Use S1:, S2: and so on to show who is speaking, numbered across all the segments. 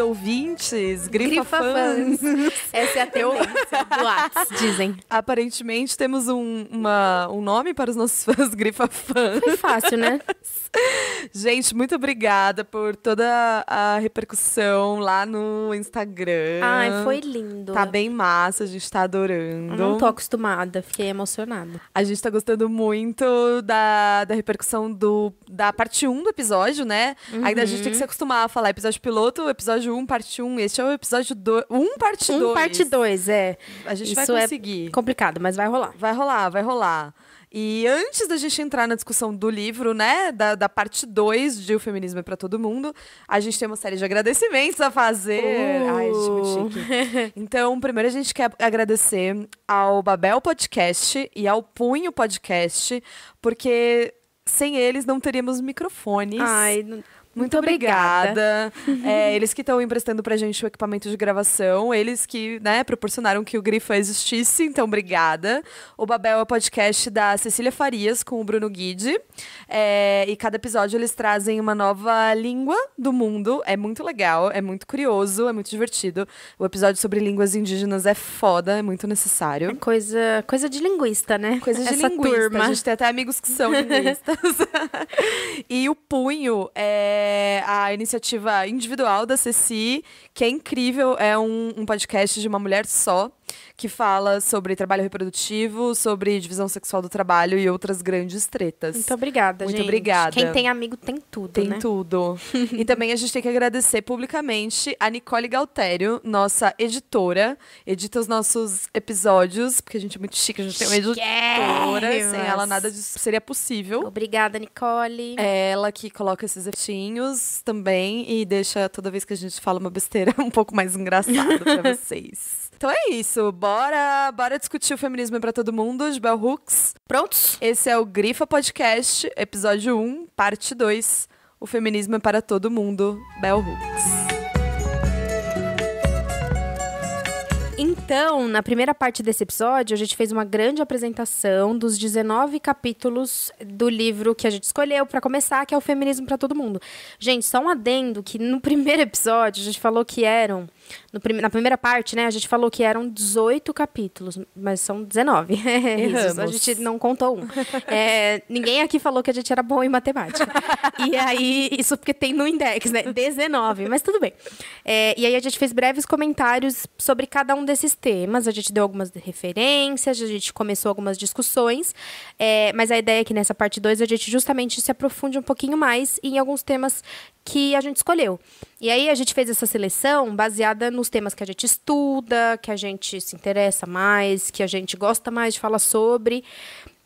S1: ouvintes, grifa, grifa fãs. fãs. Essa é a tendência do Whats, dizem. Aparentemente temos um, uma, um nome para os nossos fãs, grifa fãs. Foi fácil, né? Gente, muito obrigada por toda a repercussão lá no Instagram. Ai, foi lindo. Tá bem massa, a gente tá adorando. Eu não tô acostumada, fiquei emocionada. A gente tá gostando muito da, da repercussão do, da parte 1 do episódio, né? Uhum. Ainda a gente tem que uhum. se acostumar a falar episódio piloto, episódio 1, parte 1. Este é o episódio 1, parte 2 parte 2, é. A gente Isso vai é conseguir. É complicado, mas vai rolar. Vai rolar, vai rolar. E antes da gente entrar na discussão do livro, né, da, da parte 2 de O Feminismo é para Todo Mundo, a gente tem uma série de agradecimentos a fazer. Uh. Ai, gente, muito chique. então, primeiro a gente quer agradecer ao Babel Podcast e ao Punho Podcast, porque sem eles não teríamos microfones. Ai, não muito obrigada. é, eles que estão emprestando pra gente o equipamento de gravação, eles que, né, proporcionaram que o grifo existisse, então obrigada. O Babel é o podcast da Cecília Farias com o Bruno Guide. É, e cada episódio eles trazem uma nova língua do mundo. É muito legal, é muito curioso, é muito divertido. O episódio sobre línguas indígenas é foda, é muito necessário. É coisa, coisa de linguista, né? Coisa de Essa linguista. Turma. A gente tem até amigos que são linguistas. e o punho é é, a iniciativa individual da Ceci, que é incrível, é um, um podcast de uma mulher só que fala sobre trabalho reprodutivo, sobre divisão sexual do trabalho e outras grandes tretas. Muito obrigada, Muito gente. obrigada. Quem tem amigo tem tudo, Tem né? tudo. e também a gente tem que agradecer publicamente a Nicole Galtério, nossa editora, edita os nossos episódios, porque a gente é muito chique, a gente tem uma editora, sem ela nada disso seria
S2: possível. Obrigada, Nicole. É
S1: ela que coloca esses efeitos também e deixa toda vez que a gente fala uma besteira um pouco mais engraçado para vocês. Então é isso. Bora, bora discutir o feminismo para todo mundo, de Bell Hooks. Prontos? Esse é o Grifa Podcast, episódio 1, parte 2. O feminismo é para todo mundo, Bell Hooks. Então,
S2: na primeira parte desse episódio, a gente fez uma grande apresentação dos 19 capítulos do livro que a gente escolheu para começar, que é o Feminismo para Todo Mundo. Gente, só um adendo que no primeiro episódio a gente falou que eram prim na primeira parte, né, a gente falou que eram 18 capítulos, mas são 19. É a gente não contou um. é, ninguém aqui falou que a gente era bom em matemática. e aí, isso porque tem no index, né? 19, mas tudo bem. É, e aí a gente fez breves comentários sobre cada um desses temas, a gente deu algumas referências, a gente começou algumas discussões, é, mas a ideia é que nessa parte 2 a gente justamente se aprofunde um pouquinho mais em alguns temas que a gente escolheu. E aí a gente fez essa seleção baseada focada nos temas que a gente estuda, que a gente se interessa mais, que a gente gosta mais de falar sobre.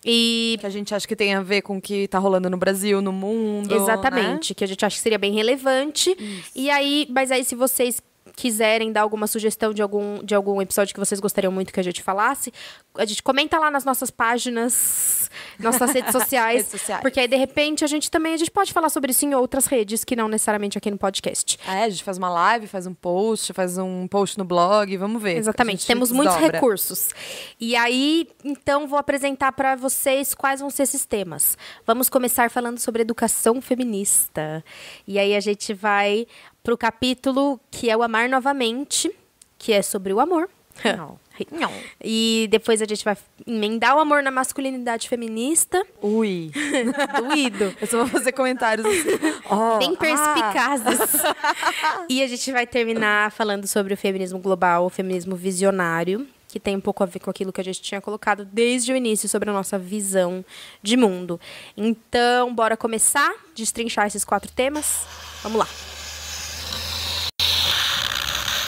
S2: E que a gente acha que tem a ver com o que está rolando no Brasil, no mundo. Né? Exatamente, né? que a gente acha que seria bem relevante. Isso. E aí, mas aí se vocês quiserem dar alguma sugestão de algum, de algum episódio que vocês gostariam muito que a gente falasse, a gente comenta lá nas nossas páginas, nossas redes sociais, redes sociais. Porque aí, de repente, a gente também a gente pode falar sobre isso em outras redes, que não necessariamente aqui no podcast.
S1: É, a gente faz uma live, faz um post, faz um post no blog, vamos ver. Exatamente, temos muitos dobra. recursos.
S2: E aí, então, vou apresentar para vocês quais vão ser esses temas. Vamos começar falando sobre educação feminista. E aí a gente vai para o capítulo que é o Amar Novamente, que é sobre o amor. Não. E depois a gente vai emendar o amor na masculinidade feminista. Ui. Doído. Eu só vou fazer comentários oh, bem ah. perspicazes. Ah. E a gente vai terminar falando sobre o feminismo global, o feminismo visionário, que tem um pouco a ver com aquilo que a gente tinha colocado desde o início sobre a nossa visão de mundo. Então, bora começar, destrinchar esses quatro temas. Vamos lá.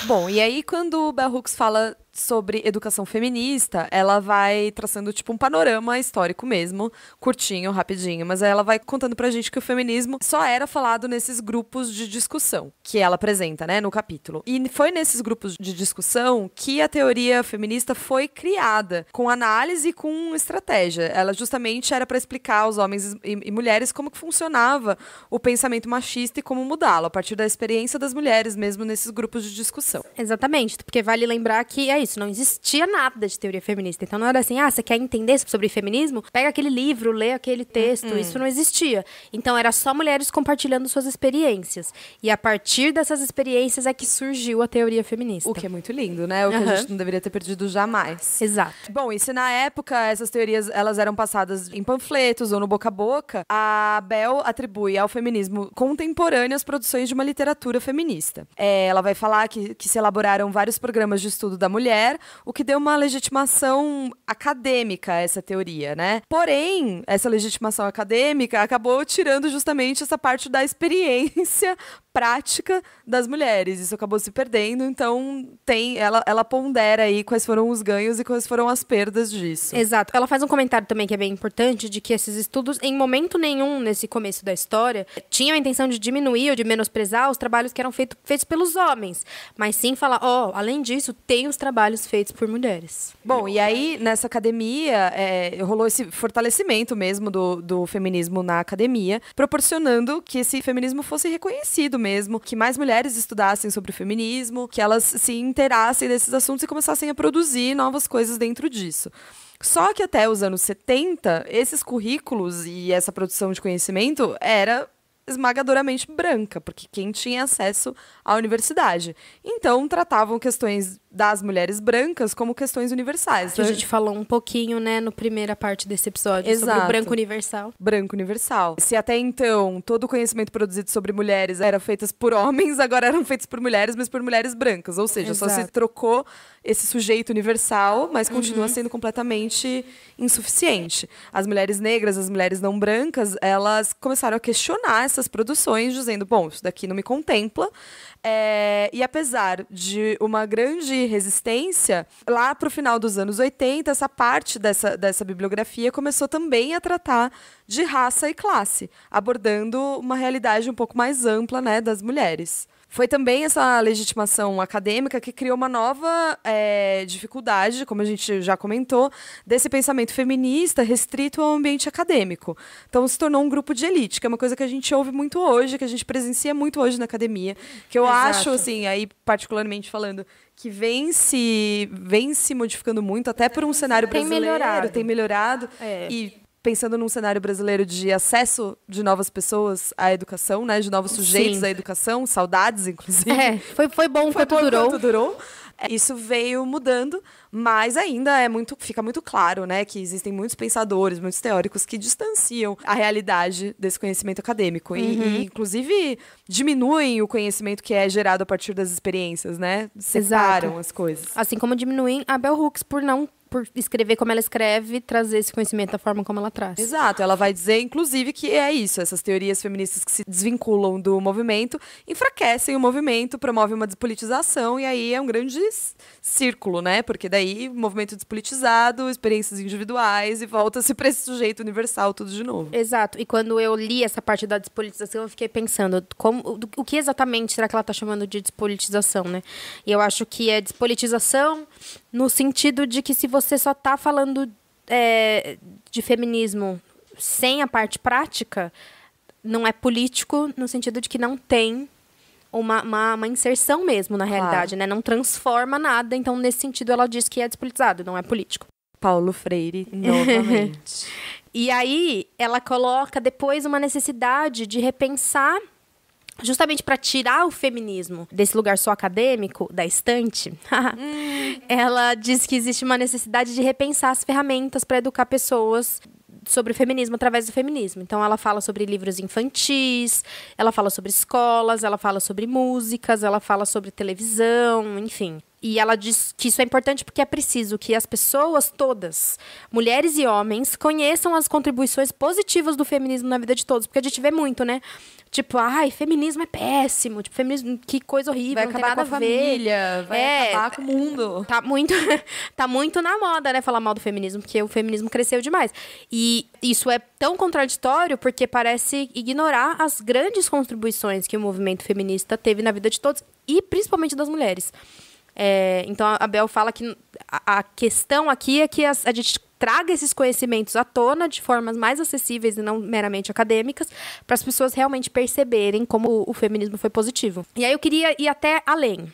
S1: Bom, e aí quando o Bell Hooks fala sobre educação feminista, ela vai traçando tipo um panorama histórico mesmo, curtinho, rapidinho, mas ela vai contando pra gente que o feminismo só era falado nesses grupos de discussão que ela apresenta, né, no capítulo. E foi nesses grupos de discussão que a teoria feminista foi criada, com análise e com estratégia. Ela justamente era para explicar aos homens e, e mulheres como que funcionava o pensamento machista e como mudá-lo a partir da experiência das mulheres mesmo nesses grupos de discussão. Exatamente, porque vale lembrar que é isso isso, não existia
S2: nada de teoria feminista. Então não era assim, ah, você quer entender sobre feminismo? Pega aquele livro, lê aquele texto. Hum, hum. Isso não existia. Então era só mulheres compartilhando suas experiências. E a partir dessas experiências é que surgiu a teoria feminista. O que é muito lindo, né? O que uhum. a gente não deveria ter perdido
S1: jamais. Exato. Bom, e se na época essas teorias elas eram passadas em panfletos ou no boca a boca, a Bell atribui ao feminismo contemporâneo as produções de uma literatura feminista. É, ela vai falar que, que se elaboraram vários programas de estudo da mulher mulher, o que deu uma legitimação acadêmica a essa teoria, né? Porém, essa legitimação acadêmica acabou tirando justamente essa parte da experiência prática das mulheres. Isso acabou se perdendo, então tem ela, ela pondera aí quais foram os ganhos e quais foram as perdas disso. Exato. Ela faz um comentário também que é bem importante de que esses estudos
S2: em momento nenhum nesse começo da história tinham a intenção de diminuir ou de menosprezar os trabalhos que eram feito, feitos pelos homens, mas sim falar, ó, oh, além disso, tem os trabalhos feitos por mulheres.
S1: Bom, e aí nessa academia é, rolou esse fortalecimento mesmo do, do feminismo na academia, proporcionando que esse feminismo fosse reconhecido mesmo mesmo que mais mulheres estudassem sobre o feminismo, que elas se interassem desses assuntos e começassem a produzir novas coisas dentro disso. Só que até os anos 70, esses currículos e essa produção de conhecimento era esmagadoramente branca, porque quem tinha acesso à universidade. Então tratavam questões das mulheres brancas como questões universais. Que a então, gente falou um pouquinho, né, no primeira parte desse episódio Exato. sobre o branco universal. Branco universal. Se até então todo o conhecimento produzido sobre mulheres era feito por homens, agora eram feitos por mulheres, mas por mulheres brancas, ou seja, Exato. só se trocou esse sujeito universal, mas continua uhum. sendo completamente insuficiente. As mulheres negras, as mulheres não brancas, elas começaram a questionar essas produções, dizendo, bom, isso daqui não me contempla. É, e apesar de uma grande resistência, lá para o final dos anos 80, essa parte dessa, dessa bibliografia começou também a tratar de raça e classe, abordando uma realidade um pouco mais ampla né, das mulheres. Foi também essa legitimação acadêmica que criou uma nova é, dificuldade, como a gente já comentou, desse pensamento feminista restrito ao ambiente acadêmico. Então se tornou um grupo de elite, que é uma coisa que a gente ouve muito hoje, que a gente presencia muito hoje na academia, que eu Exato. acho, assim, aí particularmente falando, que vem se, vem se modificando muito, até por um cenário brasileiro, tem melhorado, tem melhorado é. e pensando num cenário brasileiro de acesso de novas pessoas à educação, né? De novos sujeitos Sim. à educação, saudades, inclusive. É, foi, foi bom foi quanto durou. Quanto durou. É, isso veio mudando, mas ainda é muito, fica muito claro, né, que existem muitos pensadores, muitos teóricos que distanciam a realidade desse conhecimento acadêmico uhum. e, e, uhum. inclusive, diminuem o conhecimento que é gerado a partir das experiências, né? Separam Exato. as coisas.
S2: Assim como diminuem a Bell Hooks por não por escrever como ela escreve, trazer esse conhecimento da forma como ela traz.
S1: Exato, ela vai dizer, inclusive, que é isso. Essas teorias feministas que se desvinculam do movimento enfraquecem o movimento, promovem uma despolitização, e aí é um grande círculo, né? Porque daí, movimento despolitizado, experiências individuais, e volta-se para esse sujeito universal, tudo de novo.
S2: Exato, e quando eu li essa parte da despolitização, eu fiquei pensando, como, o que exatamente será que ela está chamando de despolitização, né? E eu acho que é despolitização no sentido de que se você só tá falando é, de feminismo sem a parte prática, não é político no sentido de que não tem uma, uma, uma inserção mesmo na claro. realidade, né? Não transforma nada. Então, nesse sentido, ela diz que é despolitizado, não é político. Paulo Freire, novamente. e aí, ela coloca depois uma necessidade de repensar justamente para tirar o feminismo desse lugar só acadêmico, da estante, ela diz que existe uma necessidade de repensar as ferramentas para educar pessoas sobre o feminismo através do feminismo. Então ela fala sobre livros infantis, ela fala sobre escolas, ela fala sobre músicas, ela fala sobre televisão, enfim. E ela diz que isso é importante porque é preciso que as pessoas todas, mulheres e homens, conheçam as contribuições positivas do feminismo na vida de todos, porque a gente vê muito, né? Tipo, ai, feminismo é péssimo, tipo, feminismo, que coisa horrível, vai acabar com a, a família, vai é, acabar com o mundo. Tá muito, tá muito na moda, né, falar mal do feminismo, porque o feminismo cresceu demais. E isso é tão contraditório porque parece ignorar as grandes contribuições que o movimento feminista teve na vida de todos e principalmente das mulheres. É, então a Bel fala que a, a questão aqui é que a, a gente traga esses conhecimentos à tona de formas mais acessíveis e não meramente acadêmicas, para as pessoas realmente perceberem como o, o, feminismo foi positivo. E aí eu queria ir até além.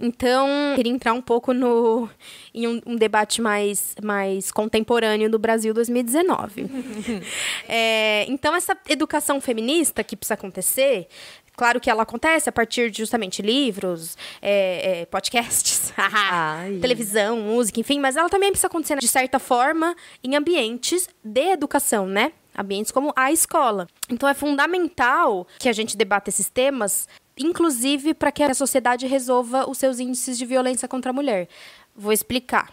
S2: Então, queria entrar um pouco no em um, um debate mais, mais contemporâneo do Brasil 2019. é, então, essa educação feminista que precisa acontecer Claro que ela acontece a partir de justamente livros, é, é, podcasts, televisão, música, enfim, mas ela também precisa acontecer, né, de certa forma, em ambientes de educação, né? Ambientes como a escola. Então é fundamental que a gente debata esses temas, inclusive para que a sociedade resolva os seus índices de violência contra a mulher. Vou explicar.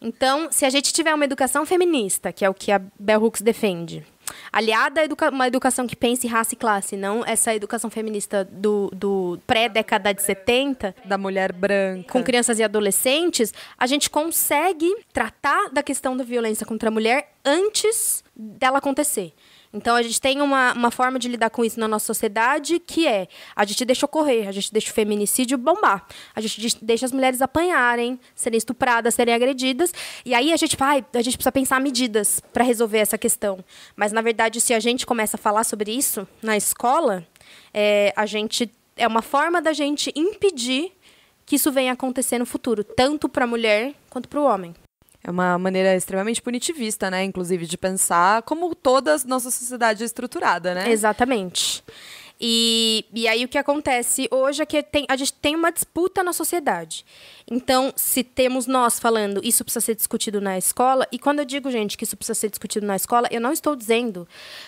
S2: Então, se a gente tiver uma educação feminista, que é o que a Bell Hooks defende, aliada a educa uma educação que pense raça e classe, não essa educação feminista do, do pré-década de 70. Da mulher branca. Com crianças e adolescentes, a gente consegue tratar da questão da violência contra a mulher antes dela acontecer. Então a gente tem uma, uma forma de lidar com isso na nossa sociedade que é a gente deixa ocorrer, a gente deixa o feminicídio bombar, a gente deixa as mulheres apanharem, serem estupradas, serem agredidas. E aí a gente vai, a gente precisa pensar medidas para resolver essa questão. Mas na verdade, se a gente começa a falar sobre isso na escola, é, a gente é uma forma da
S1: gente impedir que isso venha acontecer no futuro, tanto para a mulher quanto para o homem. É uma maneira extremamente punitivista, né? Inclusive, de pensar como toda a nossa sociedade é estruturada, né? Exatamente. E, e aí o que acontece hoje é
S2: que tem, a gente tem uma disputa na sociedade. Então, se temos nós falando isso precisa ser discutido na escola, e quando eu digo, gente, que isso precisa ser discutido na escola, eu não estou dizendo,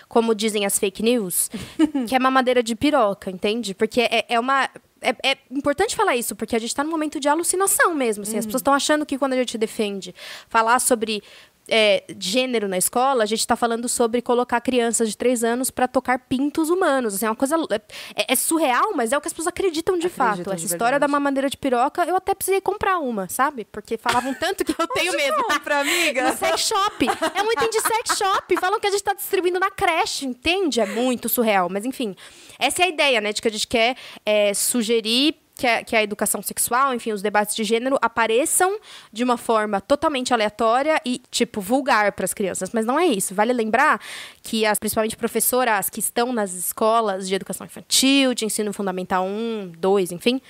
S2: como dizem as fake news, que é uma madeira de piroca, entende? Porque é, é uma é, é, importante falar isso, porque a gente está num momento de alucinação mesmo. Assim, uhum. As pessoas estão achando que quando a gente defende falar sobre é, gênero na escola, a gente está falando sobre colocar crianças de três anos para tocar pintos humanos. Assim, é uma coisa. É, é, é, surreal, mas é o que as pessoas acreditam de acreditam fato. De Essa história verdade. da mamadeira de piroca, eu até precisei comprar uma, sabe? Porque falavam tanto que eu tenho medo medo. Compra, amiga? No sex shop. É um item de sex shop. Falam que a gente está distribuindo na creche, entende? É muito surreal. Mas enfim, essa é a ideia, né? De que a gente quer é, sugerir que, é, que é a educação sexual, enfim, os debates de gênero apareçam de uma forma totalmente aleatória e, tipo, vulgar para as crianças. Mas não é isso. Vale lembrar que, as, principalmente professoras que estão nas escolas de educação infantil, de ensino fundamental 1, 2, enfim,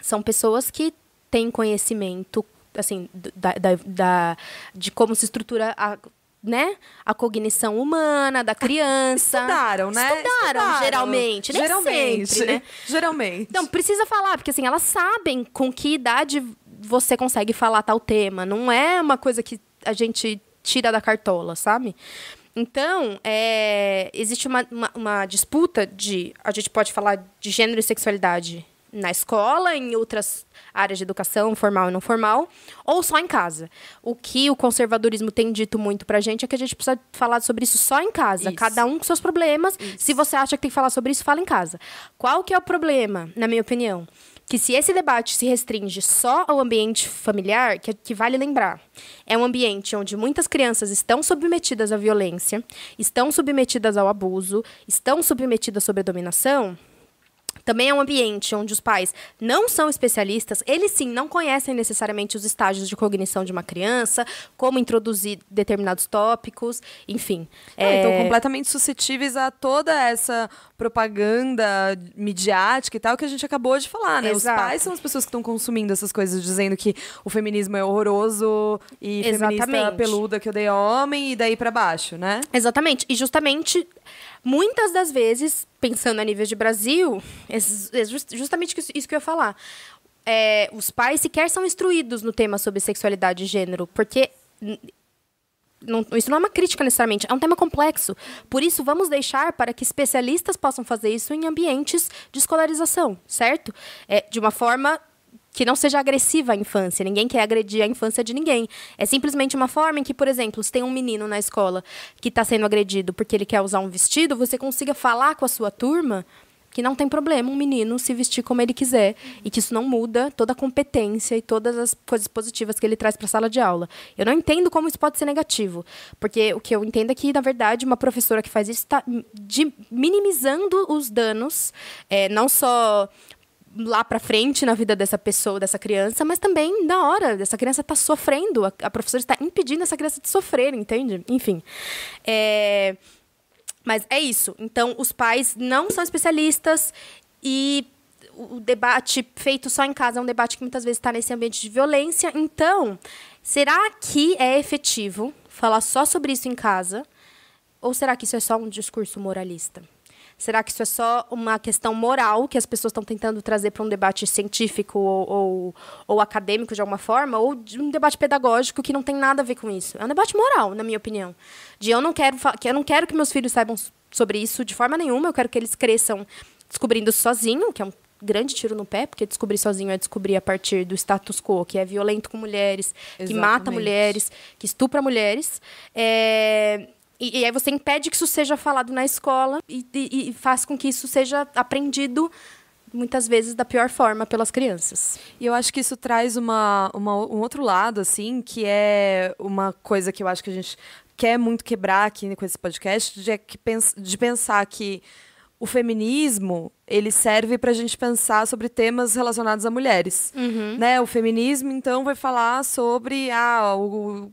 S2: são pessoas que têm conhecimento, assim, da, da, da de como se estrutura a né, a cognição humana da criança. Estudaram, né? Estudaram, Estudaram. geralmente. Nem geralmente. Sempre, né? Geralmente. Então, precisa falar, porque assim, elas sabem com que idade você consegue falar tal tema. Não é uma coisa que a gente tira da cartola, sabe? Então, é, existe uma, uma, uma disputa de. A gente pode falar de gênero e sexualidade na escola, em outras áreas de educação, formal e não formal, ou só em casa. O que o conservadorismo tem dito muito pra gente é que a gente precisa falar sobre isso só em casa, isso. cada um com seus problemas. Isso. Se você acha que tem que falar sobre isso, fala em casa. Qual que é o problema, na minha opinião? que se esse debate se restringe só ao ambiente familiar, que, é que, vale lembrar, é um ambiente onde muitas crianças estão submetidas à violência, estão submetidas ao abuso, estão submetidas à dominação também é um ambiente onde os pais não são especialistas, eles sim não conhecem necessariamente os estágios de cognição de
S1: uma criança, como introduzir determinados tópicos, enfim. Ah, então é... Então, completamente suscetíveis a toda essa propaganda midiática e tal que a gente acabou de falar, né? Exato. Os pais são as pessoas que estão consumindo essas coisas, dizendo que o feminismo é horroroso e Exatamente. feminista peluda que odeia homem e daí para baixo, né?
S2: Exatamente. E justamente Muitas das vezes, pensando a nível de Brasil, é, é justamente isso que eu ia falar. É, os pais sequer são instruídos no tema sobre sexualidade e gênero, porque não, isso não é uma crítica necessariamente, é um tema complexo. Por isso, vamos deixar para que especialistas possam fazer isso em ambientes de escolarização, certo? É, de uma forma que não seja agressiva à infância. Ninguém quer agredir a infância de ninguém. É simplesmente uma forma em que, por exemplo, se tem um menino na escola que está sendo agredido porque ele quer usar um vestido, você consiga falar com a sua turma que não tem problema um menino se vestir como ele quiser uhum. e que isso não muda toda a competência e todas as coisas positivas que ele traz para a sala de aula. Eu não entendo como isso pode ser negativo, porque o que eu entendo é que, na verdade, uma professora que faz isso está minimizando os danos, é, não só lá para frente na vida dessa pessoa, dessa criança, mas também na hora, essa criança tá sofrendo, a, a professora está impedindo essa criança de sofrer, entende? Enfim. É... Mas é isso. Então, os pais não são especialistas e o debate feito só em casa é um debate que muitas vezes está nesse ambiente de violência. Então, será que é efetivo falar só sobre isso em casa? Ou será que isso é só um discurso moralista? Será que isso é só uma questão moral que as pessoas estão tentando trazer para um debate científico ou, ou, ou, acadêmico de alguma forma, ou de um debate pedagógico que não tem nada a ver com isso? É um debate moral, na minha opinião. De eu não quero que eu não quero que meus filhos saibam sobre isso de forma nenhuma. Eu quero que eles cresçam descobrindo sozinho, que é um grande tiro no pé, porque descobrir sozinho é descobrir a partir do status quo, que é violento com mulheres, Exatamente. que mata mulheres, que estupra mulheres. É, e, e, aí você impede que isso seja falado na escola e, e, e faz com que isso seja aprendido muitas vezes da pior forma pelas crianças.
S1: E eu acho que isso traz uma, uma, um outro lado, assim, que é uma coisa que eu acho que a gente quer muito quebrar aqui com esse podcast, de, é de pensar que o feminismo ele serve para a gente pensar sobre temas relacionados a mulheres, uhum. né? O feminismo então vai falar sobre ah, o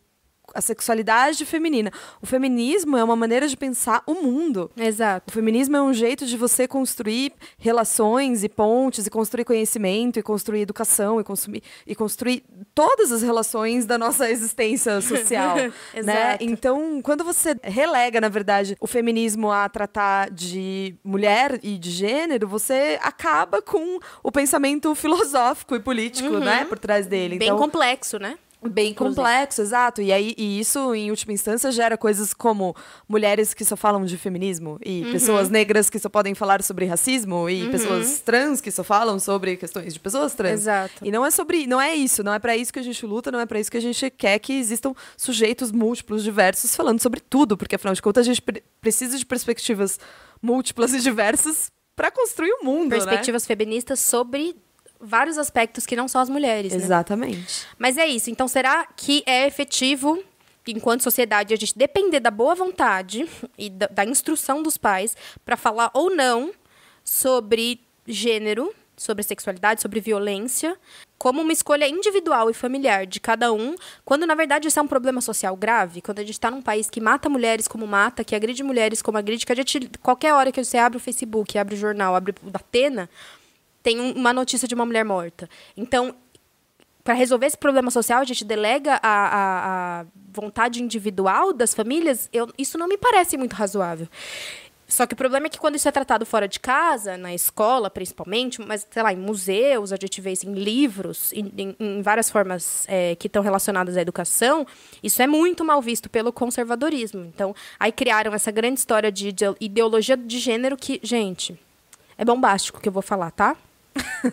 S1: a sexualidade feminina. O feminismo é uma maneira de pensar o mundo. Exato. O feminismo é um jeito de você construir relações e pontes, e construir conhecimento, e construir educação, e, consumir, e construir todas as relações da nossa existência social. né? Então, quando você relega, na verdade, o feminismo a tratar de mulher e de gênero, você acaba com o pensamento filosófico e político, né, uhum. né? Por trás dele. Bem então, complexo, né? Bem complexo, exato. E aí e isso, em última instância, gera coisas como mulheres que só falam de feminismo, e uhum. pessoas negras que só podem falar sobre racismo, e uhum. pessoas trans que só falam sobre questões de pessoas trans. Exato. E não é sobre. Não é isso, não é para isso que a gente luta, não é para isso que a gente quer que existam sujeitos múltiplos, diversos, falando sobre tudo, porque afinal de contas a gente pre precisa de perspectivas múltiplas e diversas para construir o um mundo. Né? Perspectivas né? feministas
S2: sobre vários aspectos que não só as mulheres. Né?
S1: Exatamente. Né?
S2: Mas é isso. Então, será que é efetivo, enquanto sociedade, a gente depender da boa vontade e da, da instrução dos pais para falar ou não sobre gênero, sobre sexualidade, sobre violência, como uma escolha individual e familiar de cada um, quando na verdade isso é um problema social grave, quando a gente está num país que mata mulheres como mata, que agride mulheres como agride, que a gente, qualquer hora que você abre o Facebook, abre o jornal, abre o da tem uma notícia de uma mulher morta. Então, para resolver esse problema social, a gente delega a, a, a vontade individual das famílias, eu, isso não me parece muito razoável. Só que o problema é que quando isso é tratado fora de casa, na escola principalmente, mas, sei lá, em museus, a gente vê isso em livros, em, em várias formas é, que estão relacionadas à educação, isso é muito mal visto pelo conservadorismo. Então, aí criaram essa grande história de, de ideologia de gênero que, gente, é bombástico que eu vou falar, tá?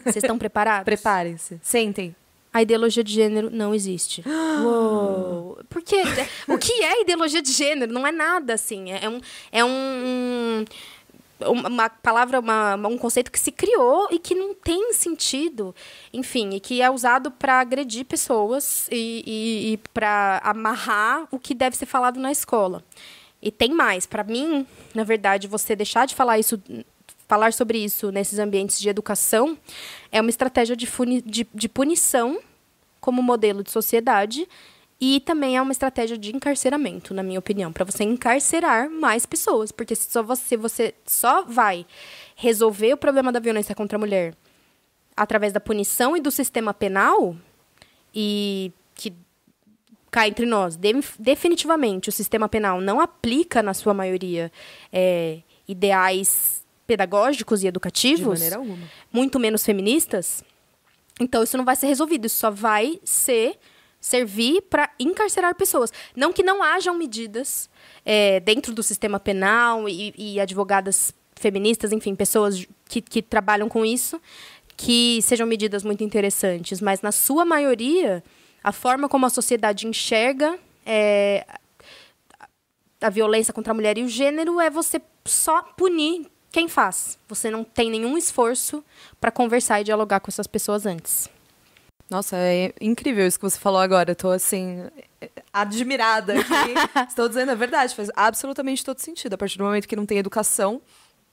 S2: Vocês estão preparados? Preparem-se. Sentem. A ideologia de gênero não existe. Uou. Porque o que é ideologia de gênero? Não é nada assim. É, é um, é um, uma palavra, uma, um conceito que se criou e que não tem sentido. Enfim, e que é usado para agredir pessoas e, e, e para amarrar o que deve ser falado na escola. E tem mais. Para mim, na verdade, você deixar de falar isso falar sobre isso nesses ambientes de educação é uma estratégia de, de, de punição como modelo de sociedade e também é uma estratégia de encarceramento, na minha opinião, para você encarcerar mais pessoas, porque se só você, você só vai resolver o problema da violência contra a mulher através da punição e do sistema penal e que cá entre nós, de, definitivamente o sistema penal não aplica na sua maioria é, ideais pedagógicos e educativos. De maneira Muito menos feministas. Então isso não vai ser resolvido, isso só vai ser servir para encarcerar pessoas. Não que não hajam medidas é, dentro do sistema penal e, e, advogadas feministas, enfim, pessoas que, que trabalham com isso, que sejam medidas muito interessantes, mas na sua maioria, a forma como a sociedade enxerga é, a violência contra a mulher e o gênero é você só punir quem faz. Você não tem nenhum esforço para conversar e
S1: dialogar com essas pessoas antes. Nossa, é incrível isso que você falou agora. Eu tô assim, admirada. Estou dizendo a verdade, faz absolutamente todo sentido. A partir do momento que não tem educação,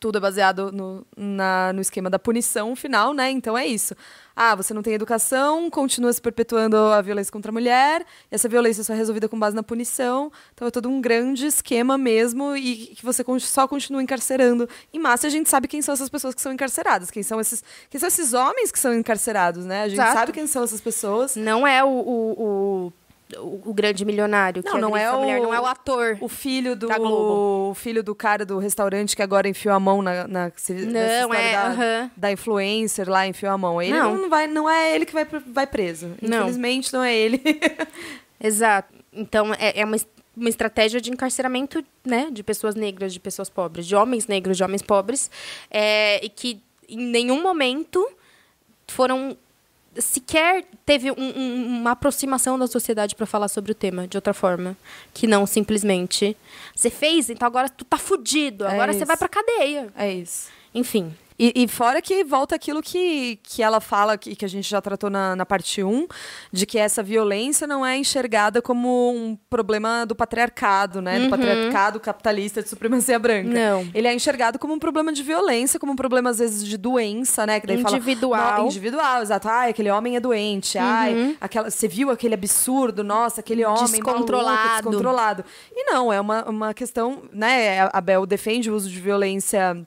S1: tudo é baseado no, na, no esquema da punição final, né? Então é isso. Ah, você não tem educação, continua se perpetuando a violência contra a mulher, essa violência só é resolvida com base na punição. Então é todo um grande esquema mesmo e que você só continua encarcerando em massa. a gente sabe quem são essas pessoas que são encarceradas, quem são esses, quem são esses homens que são encarcerados, né? A gente Exato. sabe quem são essas pessoas. Não é o, o, o o, o grande milionário. Não, não é, é o, não é o ator. O filho do o filho do cara do restaurante que agora enfiou a mão na, na não é da, uh -huh. da, influencer lá enfiou a mão. Ele não, não vai, não é ele que vai, vai preso. Infelizmente não, não é ele.
S2: Exato. Então é, é uma uma estratégia de encarceramento né, de pessoas negras, de pessoas pobres, de homens negros, de homens pobres, é, e que em nenhum momento foram sequer teve um, um, uma aproximação da sociedade para falar sobre o tema de outra forma, que não simplesmente você fez, então agora tu tá fudido, é agora é você vai
S1: para cadeia. É isso. Enfim. E, e, fora que volta aquilo que, que ela fala que, que, a gente já tratou na, na parte 1, de que essa violência não é enxergada como um problema do patriarcado, né? Uhum. Do patriarcado capitalista de supremacia branca. Não. Ele é enxergado como um problema de violência, como um problema, às vezes, de doença, né? Que daí individual. Fala, individual, exato. Ai, aquele homem é doente. Uhum. Ai, aquela, você viu aquele absurdo, nossa, aquele homem descontrolado. Maluco, descontrolado. E não, é uma, uma questão, né? A Bel defende o uso de violência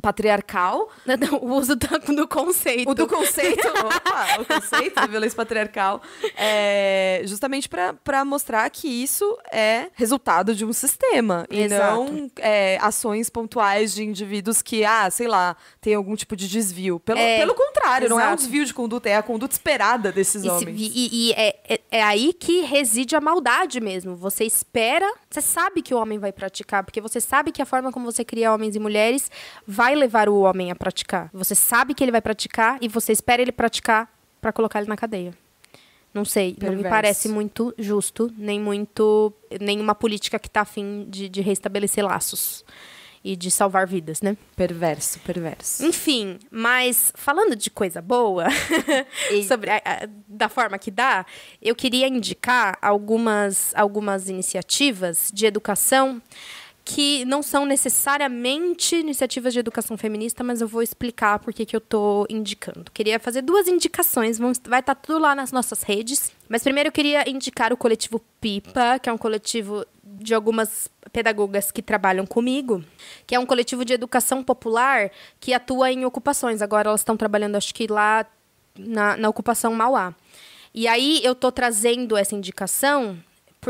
S1: patriarcal, né? Não, o uso do conceito. O do conceito, opa, o conceito da violência patriarcal, é justamente para mostrar que isso é resultado de um sistema Exato. e não é, ações pontuais de indivíduos que, ah, sei lá, tem algum tipo de desvio. Pelo, é, pelo contrário, exato. não é um desvio de conduta, é a conduta esperada desses e homens. Se, e, e é, é, é aí que reside
S2: a maldade mesmo. Você espera, você sabe que o homem vai praticar, porque você sabe que a forma como você cria homens e mulheres vai vai levar o homem a praticar. Você sabe que ele vai praticar e você espera ele praticar para colocar ele na cadeia. Não sei, Perverso. não me parece muito justo, nem muito. nenhuma política que está afim de, de restabelecer laços e de salvar vidas, né? Perverso, perverso. Enfim, mas falando de coisa boa, sobre a, a, da forma que dá, eu queria indicar algumas, algumas iniciativas de educação que não são necessariamente iniciativas de educação feminista, mas eu vou explicar por que eu tô indicando. Queria fazer duas indicações, vai estar tá tudo lá nas nossas redes. Mas primeiro eu queria indicar o coletivo Pipa, que é um coletivo de algumas pedagogas que trabalham comigo, que é um coletivo de educação popular que atua em ocupações. Agora elas estão trabalhando, acho que lá na, na ocupação Mauá. E aí eu tô trazendo essa indicação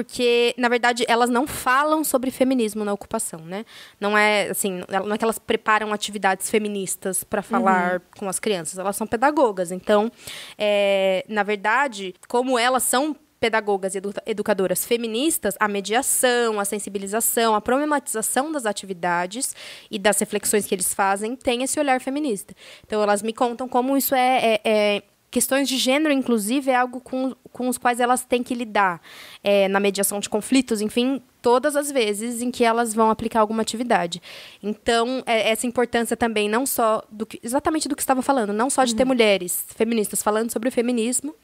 S2: porque, na verdade, elas não falam sobre feminismo na ocupação, né? Não é assim, não é que elas preparam atividades feministas para falar uhum. com as crianças, elas são pedagogas. Então, é, na verdade, como elas são pedagogas e edu educadoras feministas a mediação, a sensibilização, a problematização das atividades e das reflexões que eles fazem tem esse olhar feminista. Então elas me contam como isso é, é, é questões de gênero, inclusive, é algo com, com os quais elas têm que lidar é, na mediação de conflitos, enfim, todas as vezes em que elas vão aplicar alguma atividade. Então, é, essa importância também, não só do que, exatamente do que estava falando, não só de uhum. ter mulheres feministas falando sobre o feminismo,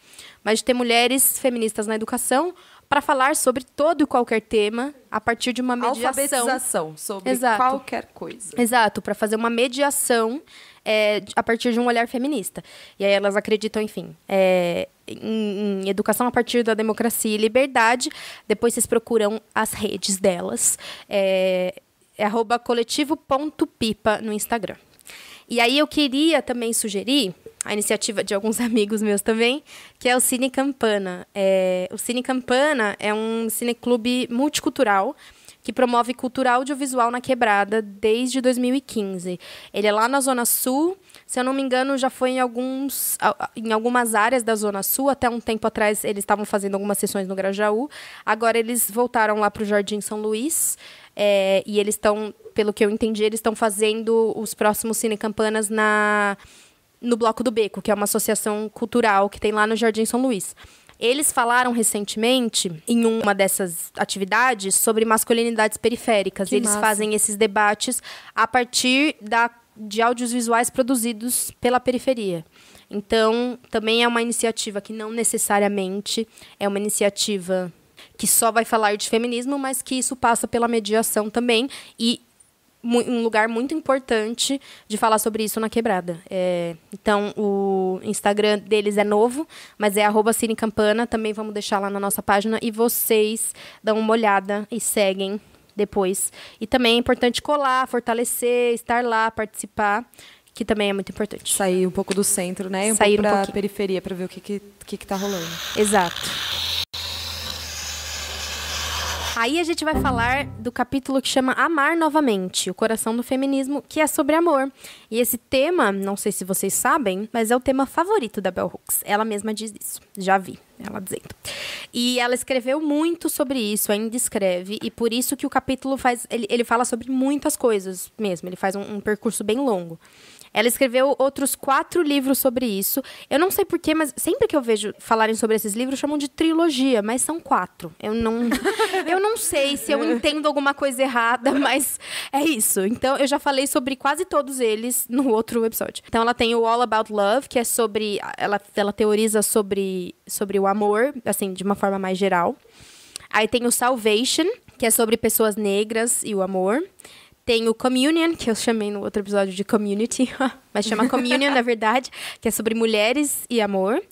S2: mas de ter mulheres feministas na educação para falar sobre todo e qualquer tema a partir de uma mediação. Alfabetização sobre Exato. qualquer coisa. Exato, para fazer uma mediação é, a partir de um olhar feminista. E aí elas acreditam, enfim, é, em, em, educação a partir da democracia e liberdade. Depois vocês procuram as redes delas. É, é arroba coletivo.pipa no Instagram. E aí eu queria também sugerir a iniciativa de alguns amigos meus também, que é o Cine Campana. É, o Cine Campana é um cineclube multicultural que promove cultura audiovisual na Quebrada desde 2015. Ele é lá na Zona Sul, se eu não me engano, já foi em, alguns, em algumas áreas da Zona Sul. Até um tempo atrás, eles estavam fazendo algumas sessões no Grajaú. Agora, eles voltaram lá para o Jardim São Luís. É, e eles estão, pelo que eu entendi, eles estão fazendo os próximos Cinecampanas na, no Bloco do Beco, que é uma associação cultural que tem lá no Jardim São Luís. Eles falaram recentemente, em uma dessas atividades, sobre masculinidades periféricas. Que Eles massa. fazem esses debates a partir da, de audiovisuais produzidos pela periferia. Então, também é uma iniciativa que não necessariamente é uma iniciativa que só vai falar de feminismo, mas que isso passa pela mediação também. E um lugar muito importante de falar sobre isso na quebrada. É, então, o Instagram deles é novo, mas é arroba também vamos deixar lá na nossa página e vocês dão uma olhada e seguem depois. E também é importante colar, fortalecer, estar lá, participar,
S1: que também é muito importante. Sair um pouco do centro, né? E um Sair pouco um para a periferia para ver o que que, que, que tá rolando. Exato.
S2: Aí a gente vai falar do capítulo que chama Amar Novamente, o coração do feminismo, que é sobre amor. E esse tema, não sei se vocês sabem, mas é o tema favorito da Bell Hooks. Ela mesma diz isso. Já vi ela dizendo. E ela escreveu muito sobre isso, ainda escreve, e por isso que o capítulo faz. Ele, ele fala sobre muitas coisas mesmo, ele faz um, um percurso bem longo. Ela escreveu outros quatro livros sobre isso. Eu não sei porquê, mas sempre que eu vejo falarem sobre esses livros, chamam de trilogia, mas são quatro. Eu não, eu não sei se eu entendo alguma coisa errada, mas é isso. Então, eu já falei sobre quase todos eles no outro episódio. Então, ela tem o All About Love, que é sobre. Ela, ela teoriza sobre, sobre o amor, assim, de uma forma mais geral. Aí tem o Salvation, que é sobre pessoas negras e o amor. Tem o Communion, que eu chamei no outro episódio de Community, mas chama Communion, na verdade, que é sobre mulheres e amor.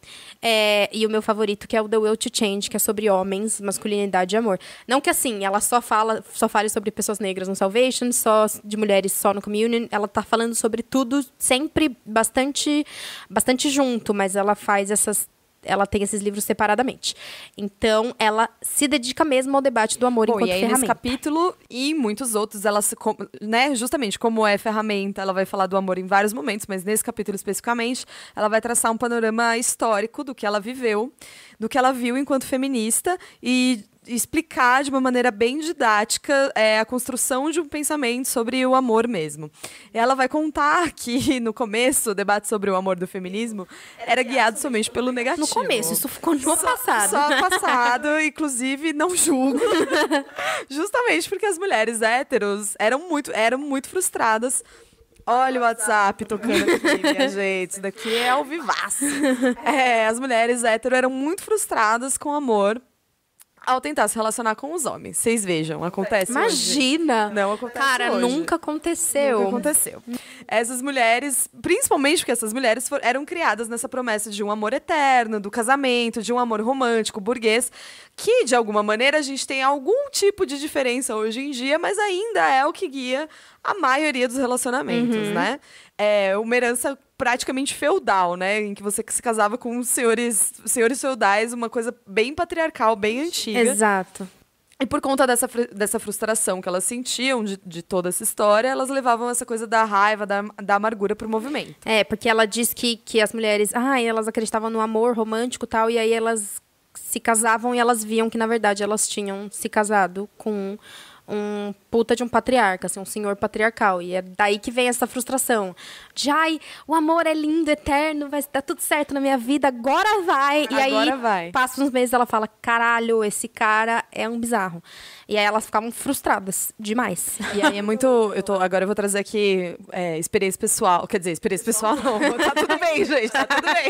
S2: É, e o meu favorito, que é o The Will to Change, que é sobre homens, masculinidade e amor. Não que assim, ela só fala, só fale sobre pessoas negras no Salvation, só de mulheres só no Communion. Ela tá falando sobre tudo sempre bastante, bastante junto, mas ela faz essas ela tem esses livros separadamente. Então, ela se dedica mesmo ao debate do amor Bom, enquanto e aí, ferramenta. Nesse
S1: capítulo e muitos outros, ela se, né, justamente como é ferramenta, ela vai falar do amor em vários momentos, mas nesse capítulo especificamente, ela vai traçar um panorama histórico do que ela viveu, do que ela viu enquanto feminista e explicar de uma maneira bem didática é, a construção de um pensamento sobre o amor mesmo. Ela vai contar que no começo o debate sobre o amor do feminismo era, era guiado somente pelo negativo. No começo, isso ficou no passado. Só passado, inclusive não julgo. Justamente porque as mulheres héteros eram muito, eram muito frustradas Olha o WhatsApp tocando aqui, minha gente. Isso daqui é o vivaço. É, as mulheres hétero eram muito frustradas com o amor ao tentar se relacionar com os homens. Vocês vejam, acontece. Imagina! Hoje. Não acontece. Cara, hoje. nunca aconteceu. Nunca aconteceu. Essas mulheres, principalmente porque essas mulheres foram, eram criadas nessa promessa de um amor eterno, do casamento, de um amor romântico, burguês, que de alguma maneira a gente tem algum tipo de diferença hoje em dia, mas ainda é o que guia a maioria dos relacionamentos, uhum. né? é, uma herança praticamente feudal, né? Em que você se casava com senhores, senhores feudais, uma coisa bem patriarcal, bem antiga. Exato. E por conta dessa, dessa frustração que elas sentiam de, de toda essa história, elas levavam essa coisa da raiva, da, da amargura pro movimento. É, porque ela diz que, que as mulheres,
S2: ah, elas acreditavam no amor romântico tal, e aí elas se casavam e elas viam que, na verdade, elas tinham se casado com um puta de um patriarca, assim, um senhor patriarcal. E é daí que vem essa frustração. Jai, o amor é lindo, eterno, vai dar tudo certo na minha vida, agora vai. E agora aí, vai. passa uns meses, ela fala, caralho, esse
S1: cara é um bizarro. E aí elas ficavam frustradas demais. E aí é muito... Eu tô, agora eu vou trazer aqui é, experiência pessoal. Quer dizer, experiência pessoal não. Tá tudo bem, gente, tá tudo bem.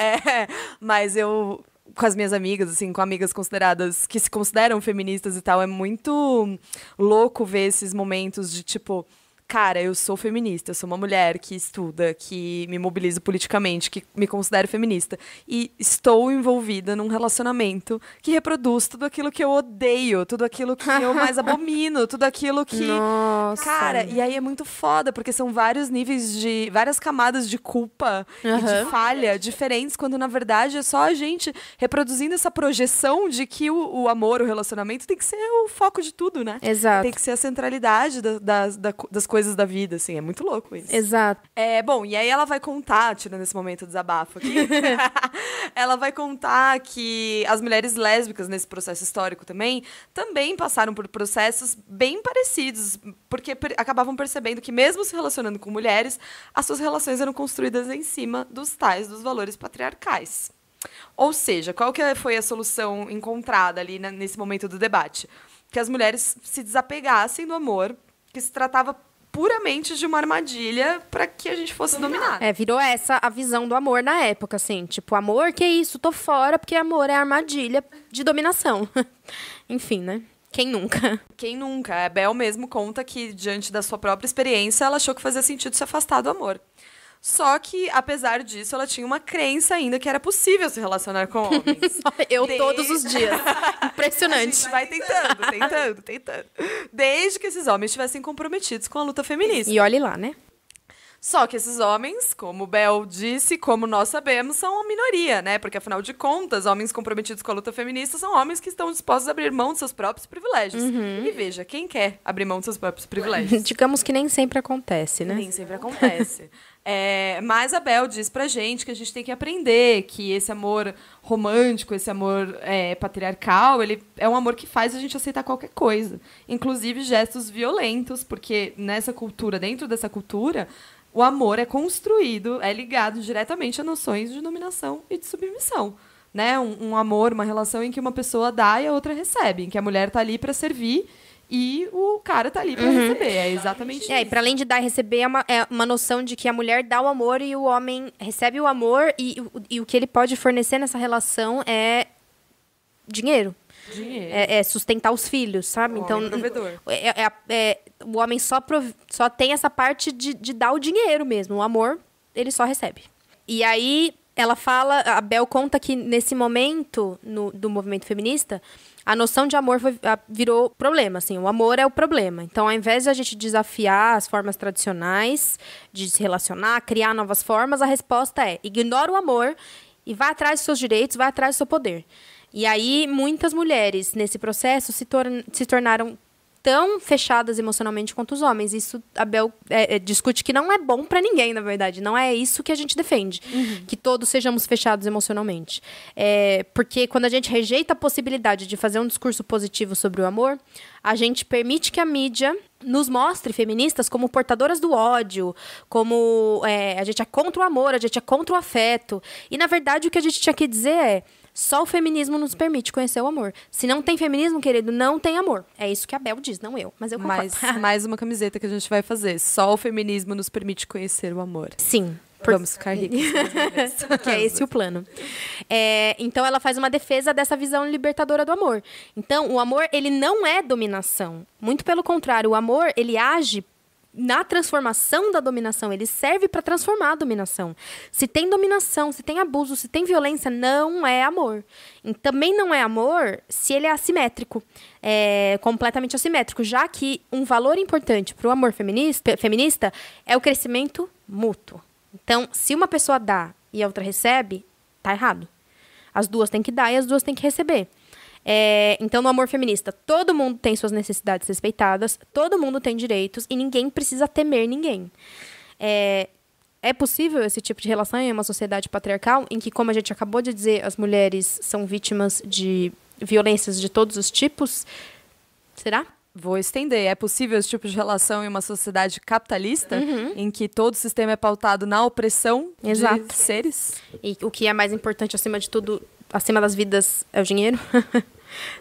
S1: É, mas eu com as minhas amigas, assim, com amigas consideradas que se consideram feministas e tal, é muito louco ver esses momentos de tipo cara, eu sou feminista, eu sou uma mulher que estuda, que me mobilizo politicamente, que me considero feminista. E estou envolvida num relacionamento que reproduz tudo aquilo que eu odeio, tudo aquilo que eu mais abomino, tudo aquilo que. Nossa. Cara, e aí é muito foda, porque são vários níveis de. várias camadas de culpa uhum. e de falha diferentes, quando na verdade é só a gente reproduzindo essa projeção de que o, o amor, o relacionamento tem que ser o foco de tudo, né? Exato. Tem que ser a centralidade da, da, da, das coisas coisas da vida, assim. É muito louco isso. Exato. É, bom, e aí ela vai contar, tirando esse momento desabafo aqui, ela vai contar que as mulheres lésbicas nesse processo histórico também, também passaram por processos bem parecidos, porque per acabavam percebendo que mesmo se relacionando com mulheres, as suas relações eram construídas em cima dos tais dos valores patriarcais. Ou seja, qual que foi a solução encontrada ali nesse momento do debate? Que as mulheres se desapegassem do amor, que se tratava puramente de uma armadilha para que a gente fosse dominar.
S2: É, virou essa a visão do amor na época, assim. Tipo, amor, que isso? Tô fora, porque amor é armadilha de dominação. Enfim, né? Quem nunca?
S1: Quem nunca? A Bel mesmo conta que, diante da sua própria experiência, ela achou que fazia sentido se afastar do amor. Só que, apesar disso, ela tinha uma crença ainda que era possível se relacionar com homens. Eu Desde... todos os dias. Impressionante. vai tentando, tentando, tentando. Desde que esses homens estivessem comprometidos com a luta feminista. E olhe lá, né? Só que esses homens, como Bel disse, como nós sabemos, são uma minoria, né? Porque afinal de contas, homens comprometidos com a luta feminista são homens que estão dispostos a abrir mão de seus próprios privilégios. Uhum. E veja, quem quer abrir mão de seus próprios privilégios?
S2: Digamos que nem sempre acontece, né? Nem sempre acontece.
S1: É, mas a Bel diz pra gente que a gente tem que aprender que esse amor romântico, esse amor é, patriarcal, ele é um amor que faz a gente aceitar qualquer coisa. Inclusive gestos violentos, porque nessa cultura, dentro dessa cultura, o amor é construído, é ligado diretamente a noções de dominação e de submissão. Né? Um, um amor, uma relação em que uma pessoa dá e a outra recebe, em que a mulher está ali para servir e o cara tá ali pra uhum. receber. É exatamente isso. É, e
S2: pra além de dar e receber, é uma, é uma noção de que a mulher dá o amor e o homem recebe o amor, e, e, e o que ele pode fornecer nessa relação é dinheiro. Dinheiro. É, é sustentar os filhos, sabe? O então, é, é, é, é, o homem só, prov, só tem essa parte de, de dar o dinheiro mesmo. O amor, ele só recebe. E aí, ela fala, a Bel conta que nesse momento no, do movimento feminista, a noção de amor foi, a, virou problema, assim, o amor é o problema. Então, ao invés de a gente desafiar as formas tradicionais de se relacionar, criar novas formas, a resposta é: ignora o amor e vai atrás dos seus direitos, vai atrás do seu poder. E aí, muitas mulheres nesse processo se, tor se tornaram tão fechadas emocionalmente quanto os homens. Isso a Bel é, é, discute que não é bom para ninguém, na verdade. Não é isso que a gente defende, uhum. que todos sejamos fechados emocionalmente. É, porque quando a gente rejeita a possibilidade de fazer um discurso positivo sobre o amor, a gente permite que a mídia nos mostre feministas como portadoras do ódio, como é, a gente é contra o amor, a gente é contra o afeto. E na verdade o que a gente tinha que dizer é só o feminismo nos permite conhecer o amor. Se não tem feminismo, querido, não tem amor.
S1: É isso que a Bel diz, não eu. Mas eu concordo. Mais, mais uma camiseta que a gente vai fazer. Só o feminismo nos permite conhecer o amor. Sim. Por... Vamos ficar ricos. que é esse o plano.
S2: É, então, ela faz uma defesa dessa visão libertadora do amor. Então, o amor, ele não é dominação. Muito pelo contrário, o amor, ele age na transformação da dominação, ele serve para transformar a dominação. Se tem dominação, se tem abuso, se tem violência, não é amor. E também não é amor se ele é assimétrico, é completamente assimétrico, já que um valor importante para o amor feminista, feminista é o crescimento mútuo. Então, se uma pessoa dá e a outra recebe, tá errado. As duas têm que dar e as duas têm que receber. É, então, no amor feminista, todo mundo tem suas necessidades respeitadas, todo mundo tem direitos e ninguém precisa temer ninguém. É, é possível esse tipo de relação em uma sociedade patriarcal em que, como a gente acabou de dizer, as mulheres são vítimas de violências de todos os
S1: tipos? Será? Vou estender. É possível esse tipo de relação em uma sociedade capitalista, uhum. em que todo o sistema é pautado na opressão Exato. de seres?
S2: E o que é mais importante, acima de tudo, acima das vidas é o dinheiro.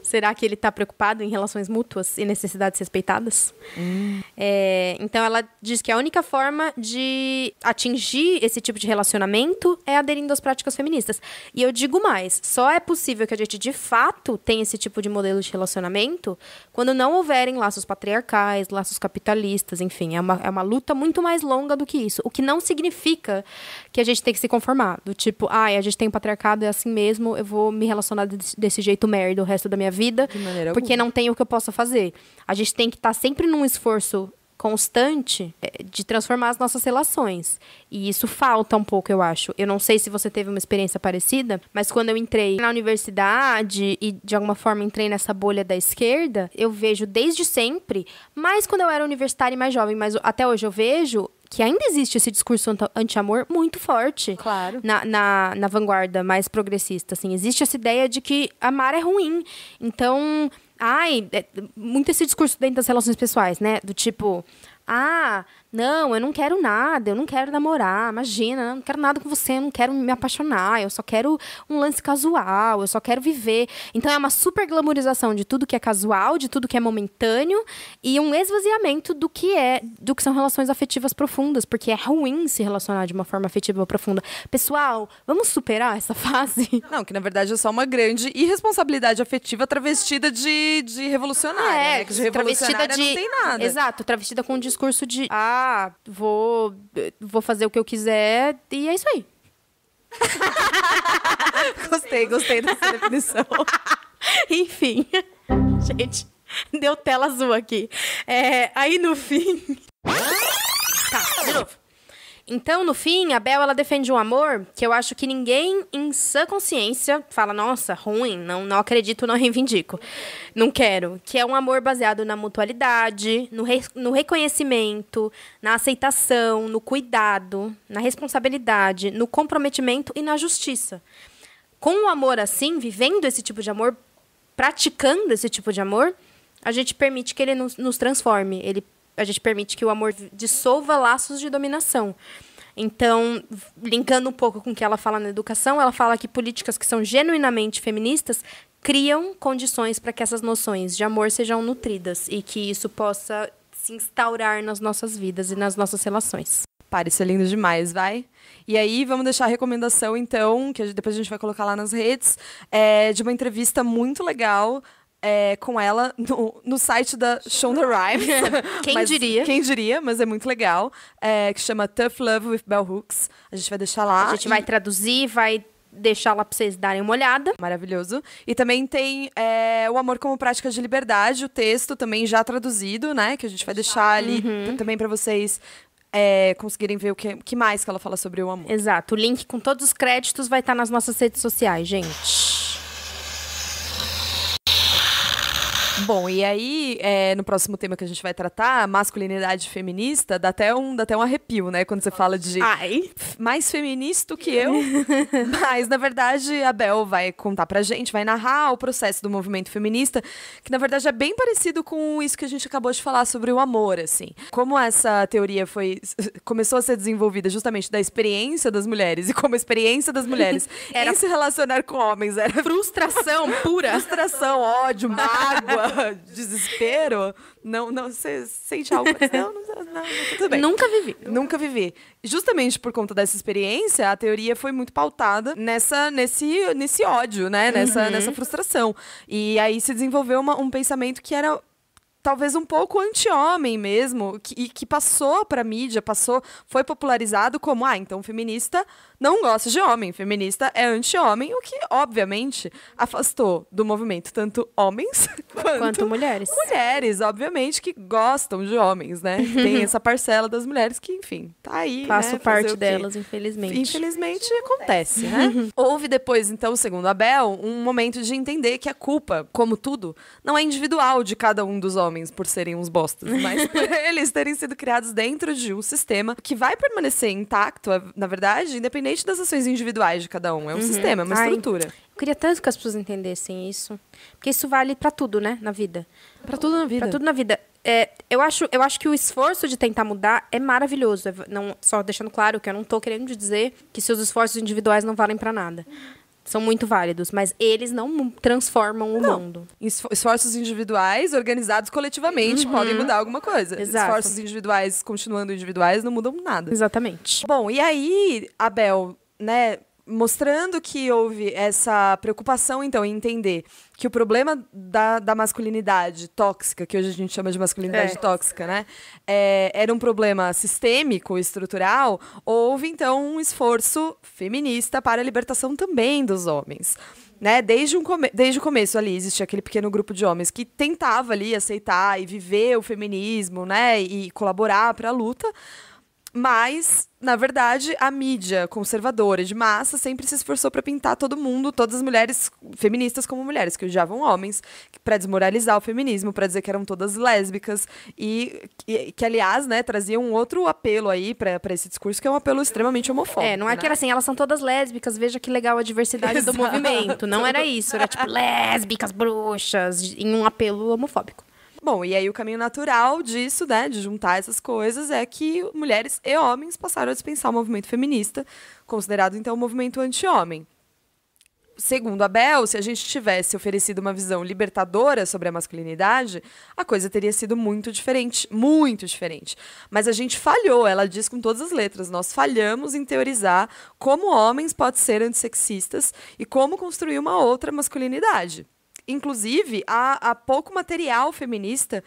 S2: Será que ele está preocupado em relações mútuas e necessidades respeitadas? Hum. É, então ela diz que a única forma de atingir esse tipo de relacionamento é aderindo às práticas feministas. E eu digo mais: só é possível que a gente de fato tenha esse tipo de modelo de relacionamento quando não houverem laços patriarcais, laços capitalistas, enfim. É uma, é uma luta muito mais longa do que isso. O que não significa que a gente tem que se conformar. Do tipo, ah, a gente tem um patriarcado, é assim mesmo, eu vou me relacionar desse, desse jeito merda o resto resto da minha vida, porque alguma. não tem o que eu possa fazer. A gente tem que estar tá sempre num esforço constante eh, de transformar as nossas relações. E isso falta um pouco, eu acho. Eu não sei se você teve uma experiência parecida, mas quando eu entrei na universidade e de alguma forma entrei nessa bolha da esquerda, eu vejo desde sempre, mais quando eu era universitária e mais jovem, mas até hoje eu vejo que ainda existe esse discurso anti-amor muito forte. Claro. Na, na, na, vanguarda mais progressista, assim. Existe essa ideia de que amar é ruim. Então, ai, é, muito esse discurso dentro das relações pessoais, né? Do tipo, ah, não, eu não quero nada, eu não quero namorar, imagina, eu não quero nada com você, eu não quero me apaixonar, eu só quero um lance casual, eu só quero viver. Então é uma super glamorização de tudo que é casual, de tudo que é momentâneo e um esvaziamento do que é, do que são relações afetivas profundas, porque é ruim se relacionar de uma forma afetiva profunda. Pessoal, vamos
S1: superar essa fase? Não, que na verdade é só uma grande irresponsabilidade afetiva travestida de, de revolucionária, é, né? Que de revolucionária travestida de, não tem nada. Exato, travestida com discurso discurso de
S2: ah, vou, vou fazer o que eu quiser e é isso aí. gostei, gostei dessa definição. Enfim, gente, deu tela azul aqui. É, aí no fim. Tá, de novo. Então, no fim, a Bel ela defende um amor que eu acho que ninguém em sã consciência fala, nossa, ruim, não, não acredito, não reivindico. Não quero. Que é um amor baseado na mutualidade, no, re no reconhecimento, na aceitação, no cuidado, na responsabilidade, no comprometimento e na justiça. Com o um amor assim, vivendo esse tipo de amor, praticando esse tipo de amor, a gente permite que ele nos, nos transforme. Ele a gente permite que o amor dissolva laços de dominação. Então, linkando um pouco com o que ela fala na educação, ela fala que políticas que são genuinamente feministas criam condições para que essas noções de amor sejam nutridas e que isso possa se instaurar nas nossas vidas
S1: e nas nossas relações. Pare, isso é lindo demais, vai. E aí, vamos deixar a recomendação, então, que depois a gente vai colocar lá nas redes, é, de uma entrevista muito legal é, com ela no, no site da Shonda Rhimes. quem mas, diria? Quem diria, mas é muito legal. É, que chama Tough Love with Bell Hooks. A gente vai deixar lá. A gente e... vai traduzir, vai deixar lá pra vocês darem uma olhada. Maravilhoso. E também tem é, O Amor como Prática de Liberdade, o texto também já traduzido, né? Que a gente vai deixar ali uhum. também para vocês é, conseguirem ver o que, que mais que ela fala sobre o amor. Exato. O link com todos os créditos vai estar tá nas nossas redes sociais, gente. Bom, e aí, é, no próximo tema que a gente vai tratar, masculinidade feminista, dá até um, dá até um arrepio, né? Quando você fala de Ai. mais feminista que eu. Mas, na verdade, a Bel vai contar pra gente, vai narrar o processo do movimento feminista, que na verdade é bem parecido com isso que a gente acabou de falar sobre o amor, assim. Como essa teoria foi começou a ser desenvolvida justamente da experiência das mulheres e como a experiência das mulheres era... em se relacionar com homens era frustração pura, frustração, ódio, mágoa. desespero, não, não, você sente algo, não, não, não, não, tudo bem. Nunca vivi. Nunca vivi. Justamente por conta dessa experiência, a teoria foi muito pautada nessa, nesse, nesse ódio, né? Uhum. Nessa, uhum. nessa frustração. E aí se desenvolveu uma, um pensamento que era talvez um pouco anti-homem mesmo, que, que passou para mídia, passou, foi popularizado como, ah, então feminista não gosta de homem, feminista é anti-homem, o que, obviamente, afastou do movimento tanto homens quanto, quanto, mulheres. Mulheres, obviamente, que gostam de homens, né? Tem essa parcela das mulheres que, enfim, tá aí. Né, Faço né? parte delas, infelizmente. Infelizmente acontece, né? Uhum. Houve depois, então, segundo a Bel um momento de entender que a culpa, como tudo, não é individual de cada um dos homens por serem uns bostas, mas por eles terem sido criados dentro de um sistema que vai permanecer intacto, na verdade, independente independente das ações individuais de cada um. É um uhum. sistema, é uma Ai, estrutura. Eu
S2: queria tanto que as pessoas entendessem isso. Porque isso vale para tudo, né? Na vida. Para tudo na vida. Para tudo na vida. É, eu, acho, eu acho que o esforço de tentar mudar é maravilhoso. É, não, só deixando claro que eu não estou querendo dizer que seus esforços individuais não valem para
S1: nada são muito válidos, mas eles não transformam o não. mundo. Esforços individuais organizados coletivamente uhum. podem mudar alguma coisa. Exato. Esforços individuais continuando individuais não mudam nada. Exatamente. Bom, e aí, Abel, né, mostrando que houve essa preocupação, então, em entender que o problema da, da masculinidade tóxica, que hoje a gente chama de masculinidade é. tóxica, né? É, era um problema sistêmico, estrutural, houve, então, um esforço feminista para a libertação também dos homens. Né? Desde, um desde o começo ali existia aquele pequeno grupo de homens que tentava ali aceitar e viver o feminismo, né? E colaborar para a luta, mas, na verdade, a mídia conservadora de massa sempre se esforçou para pintar todo mundo, todas as mulheres feministas como mulheres que odiavam homens, para desmoralizar o feminismo, para dizer que eram todas lésbicas e que, que aliás, né, trazia um outro apelo aí para esse discurso que é um apelo extremamente homofóbico. É, não é né? que era assim, elas são todas lésbicas, veja que legal a diversidade Exato. do movimento. Não era isso, era tipo lésbicas,
S2: bruxas, em um
S1: apelo homofóbico. Bom, e aí o caminho natural disso, né, de juntar essas coisas, é que mulheres e homens passaram a dispensar o movimento feminista, considerado então o movimento anti-homem segundo a se a gente tivesse oferecido uma visão libertadora sobre a masculinidade, a coisa teria sido muito diferente, muito diferente. Mas a gente falhou, ela diz com todas as letras, nós falhamos em teorizar como homens podem ser antissexistas e como construir uma outra masculinidade inclusive, há, há pouco material feminista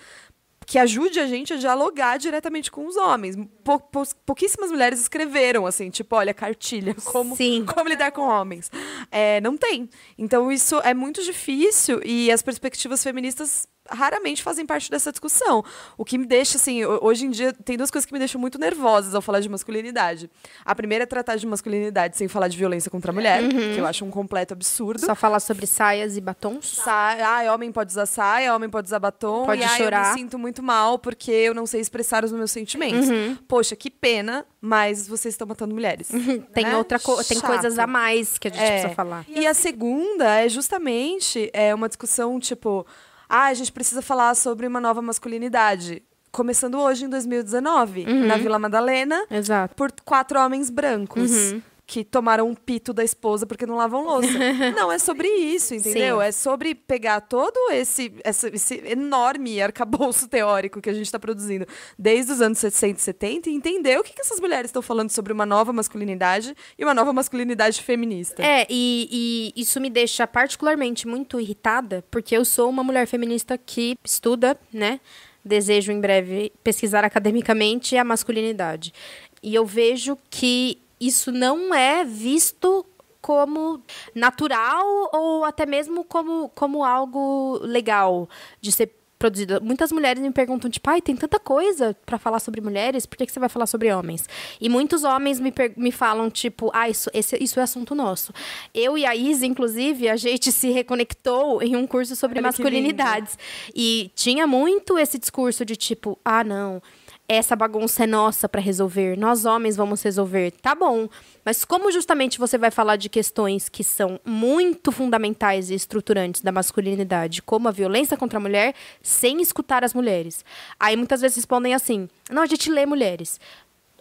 S1: que ajude a gente a dialogar diretamente com os homens. Pou, pou, pouquíssimas mulheres escreveram, assim, tipo, olha, cartilha, como, Sim. como lidar com homens. É, não tem. Então, isso é muito difícil e as perspectivas feministas raramente fazem parte dessa discussão. O que me deixa, assim, hoje em dia, tem duas coisas que me deixam muito nervosas ao falar de masculinidade. A primeira é tratar de masculinidade sem falar de violência contra a mulher, uhum. que eu acho um completo absurdo. Só falar sobre saias e batons? Sa ah, homem pode usar saia, homem pode usar batom. Pode e chorar. Ai, eu me sinto muito mal porque eu não sei expressar os meus sentimentos. Uhum. Poxa, que pena, mas vocês estão matando mulheres. Uhum. Né? Tem outra co tem coisas a mais que a gente é. precisa falar. E a segunda é justamente é uma discussão, tipo ah, a gente precisa falar sobre uma nova masculinidade. Começando hoje, em 2019, uhum. na Vila Madalena, Exato. por quatro homens brancos. Uhum que tomaram um pito da esposa porque não lavam louça. não, é sobre isso, entendeu? Sim. É sobre pegar todo esse, esse, esse enorme arcabouço teórico que a gente está produzindo desde os anos 60 e 70 e entender o que, que essas mulheres estão falando sobre uma nova masculinidade e uma nova masculinidade feminista. É, e, e isso me deixa particularmente muito irritada, porque eu sou uma mulher feminista
S2: que estuda, né? Desejo em breve pesquisar academicamente a masculinidade. E eu vejo que isso não é visto como natural ou até mesmo como, como algo legal de ser produzido. Muitas mulheres me perguntam, tipo, ai, tem tanta coisa para falar sobre mulheres, por que, que você vai falar sobre homens? E muitos homens me, me falam, tipo, ah, isso, esse, isso é assunto nosso. Eu e a Isa, inclusive, a gente se reconectou em um curso sobre Olha masculinidades. E tinha muito esse discurso de, tipo, ah, não, essa bagunça é nossa para resolver, nós homens vamos resolver, tá bom. Mas como justamente você vai falar de questões que são muito fundamentais e estruturantes da masculinidade, como a violência contra a mulher, sem escutar as mulheres? Aí muitas vezes respondem assim: "Não, a gente lê mulheres".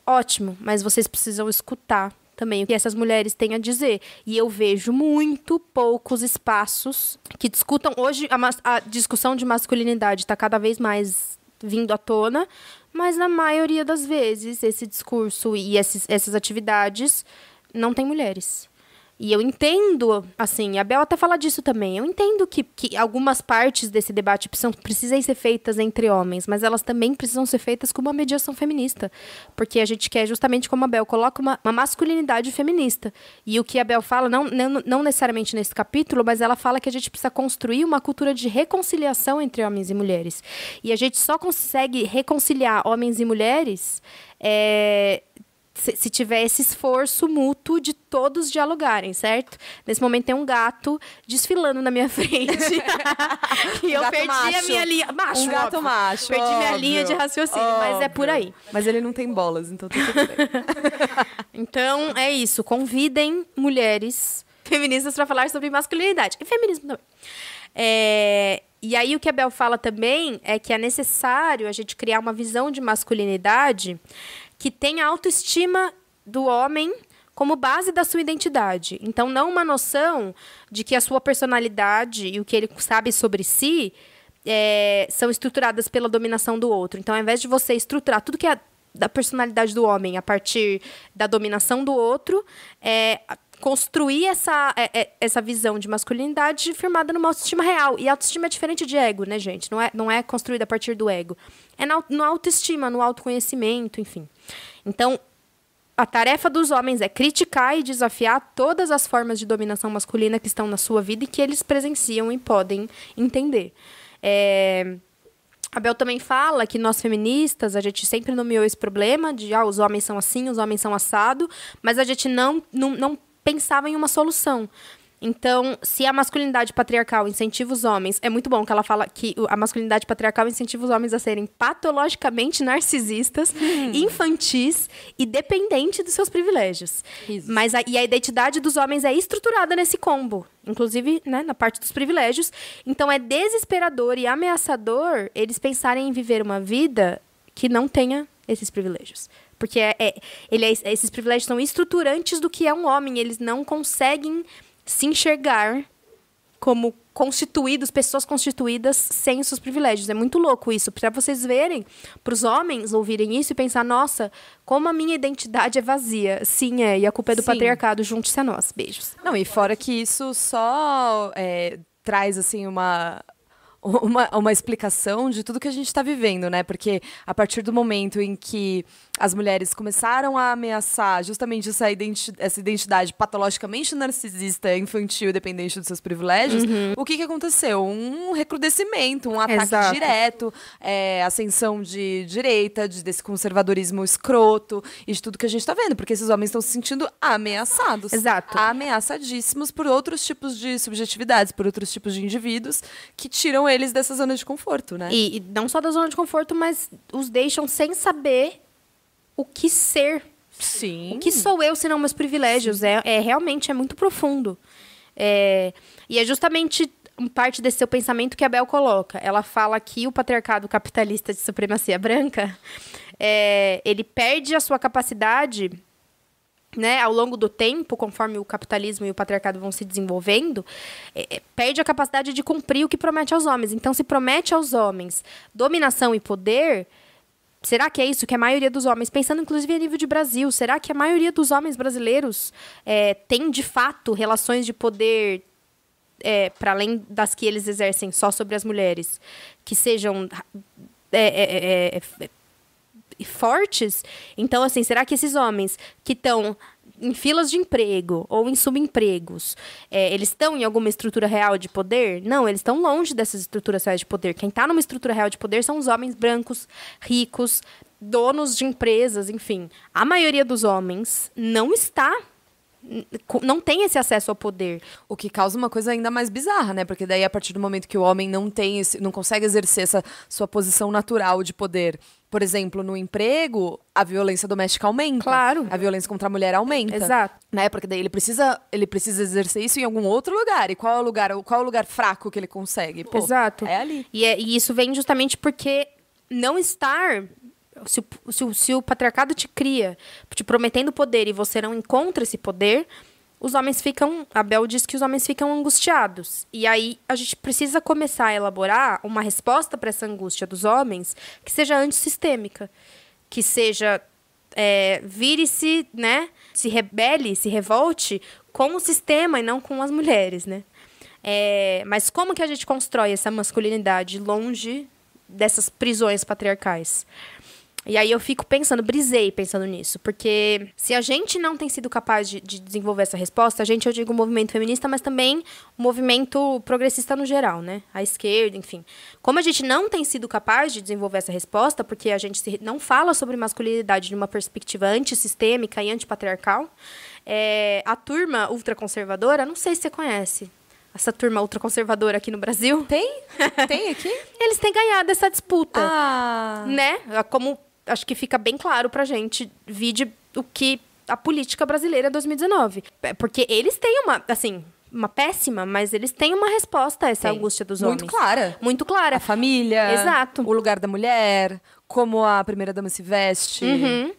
S2: Ótimo, mas vocês precisam escutar também o que essas mulheres têm a dizer. E eu vejo muito poucos espaços que discutam. Hoje, a, a discussão de masculinidade está cada vez mais vindo à tona, mas na maioria das vezes, esse discurso e esses, essas atividades não tem mulheres. E eu entendo, assim, a Bel até fala disso também. Eu entendo que, que algumas partes desse debate precisam, precisem ser feitas entre homens, mas elas também precisam ser feitas com uma mediação feminista. Porque a gente quer justamente, como a Bel coloca, uma, uma masculinidade feminista. E o que a Bel fala, não, não, não necessariamente nesse capítulo, mas ela fala que a gente precisa construir uma cultura de reconciliação entre homens e mulheres. E a gente só consegue reconciliar homens e mulheres é, se, se tiver esse esforço mútuo de todos dialogarem, certo? Nesse momento tem um gato desfilando na minha frente. e eu gato perdi macho. a minha linha. Macho, um gato óbvio. macho. Perdi óbvio. minha linha de raciocínio, óbvio. mas é por aí. Mas ele
S1: não tem bolas, então tá tudo bem.
S2: então é isso. Convidem mulheres feministas para falar sobre masculinidade e feminismo também. É, e aí o que a Bel fala também é que é necessário a gente criar uma visão de masculinidade que tem a autoestima do homem como base da sua identidade. Então, não uma noção de que a sua personalidade e o que ele sabe sobre si é, são estruturadas pela dominação do outro. Então, ao invés de você estruturar tudo que é da personalidade do homem a partir da dominação do outro, é, construir essa, é, é, essa visão de masculinidade firmada numa autoestima real. E autoestima é diferente de ego, né, gente? Não é, não é construída a partir do ego. É na, autoestima, no autoconhecimento, enfim. Então, a tarefa dos homens é criticar e desafiar todas as formas de dominação masculina que estão na sua vida e que eles presenciam e podem entender. É... A Bel também fala que nós feministas, a gente sempre nomeou esse problema de ah, os homens são assim, os homens são assado, mas a gente não, não, não pensava em uma solução. Então, se a masculinidade patriarcal incentiva os homens, é muito bom que ela fala que a masculinidade patriarcal incentiva os homens a serem patologicamente narcisistas, hum. infantis e dependentes dos seus privilégios. Isso. Mas a, e a identidade dos homens é estruturada nesse combo, inclusive né, na parte dos privilégios. Então, é desesperador e ameaçador eles pensarem em viver uma vida que não tenha esses privilégios. Porque é, é, ele é, esses privilégios são estruturantes do que é um homem. Eles não conseguem se enxergar como constituídos, pessoas constituídas sem os seus privilégios. É muito louco isso. Para vocês verem, para os homens ouvirem isso e pensar, nossa, como a minha identidade é vazia. Sim, é. E a culpa é do Sim. patriarcado. Junte-se a nós. Beijos.
S1: Não, e fora que isso só é, traz, assim, uma uma, uma explicação de tudo que a gente está vivendo, né? Porque a partir do momento em que as mulheres começaram a ameaçar justamente essa, identi essa identidade patologicamente narcisista, infantil, dependente dos seus privilégios, uhum. o que, que aconteceu? Um recrudescimento, um ataque Exato. direto, é, ascensão de direita, de, desse conservadorismo escroto e de tudo que a gente está vendo, porque esses homens estão se sentindo ameaçados. Exato. Ameaçadíssimos por outros tipos de subjetividades, por outros tipos de indivíduos que tiram eles dessa zona de conforto, né? E, e não só da zona de conforto, mas os deixam sem saber
S2: o que ser. Sim. O que sou eu, senão meus privilégios? É, é, realmente é muito profundo. É, e é justamente parte desse seu pensamento que a Bel coloca. Ela fala que o patriarcado capitalista de supremacia branca, é, ele perde a sua capacidade né, ao longo do tempo, conforme o capitalismo e o patriarcado vão se desenvolvendo, é, é, perde a capacidade de cumprir o que promete aos homens. Então, se promete aos homens dominação e poder, será que é isso que a maioria dos homens, pensando inclusive a nível de Brasil, será que a maioria dos homens brasileiros é, tem de fato relações de poder é, para além das que eles exercem só sobre as mulheres, que sejam é, é, é, é fortes. Então, assim, será que esses homens que estão em filas de emprego ou em subempregos, é, eles estão em alguma estrutura real de poder? Não, eles estão longe dessas estruturas reais de poder. Quem está numa estrutura real de poder são os homens brancos, ricos, donos de empresas,
S1: enfim. A maioria dos homens não está não tem esse acesso ao poder. O que causa uma coisa ainda mais bizarra, né? Porque daí, a partir do momento que o homem não tem esse, não consegue exercer essa sua posição natural de poder. Por exemplo, no emprego, a violência doméstica aumenta. Claro. A violência contra a mulher aumenta. Exato. Né? Porque daí ele precisa, ele precisa exercer isso em algum outro lugar. E qual é o lugar, qual é o lugar fraco que ele consegue? Pô, Exato. É ali. E, é,
S2: e isso vem justamente porque não estar se, se, se o patriarcado te cria, te prometendo poder e você não encontra esse poder, os homens ficam. Abel diz que os homens ficam angustiados. E aí a gente precisa começar a elaborar uma resposta para essa angústia dos homens que seja antissistêmica, que seja. É, vire-se, né? Se rebele, se revolte com o sistema e não com as mulheres, né? É, mas como que a gente constrói essa masculinidade longe dessas prisões patriarcais? E aí eu fico pensando, brisei pensando nisso, porque se a gente não tem sido capaz de, de desenvolver essa resposta, a gente, eu digo o movimento feminista, mas também o movimento progressista no geral, né? A esquerda, enfim. Como a gente não tem sido capaz de desenvolver essa resposta, porque a gente se, não fala sobre masculinidade de uma perspectiva antissistêmica e antipatriarcal, é, a turma ultraconservadora, não sei se você conhece, essa turma ultraconservadora aqui no Brasil. Tem? Tem aqui? Eles têm ganhado essa disputa. Ah. Né? Como acho que fica bem claro pra gente, vide o que a política brasileira 2019. É é, porque eles têm uma, assim, uma péssima, mas eles têm uma resposta a essa Tem. angústia dos homens. Muito clara.
S1: Muito clara. A família. Exato. O lugar da mulher, como a primeira dama se veste. Uhum.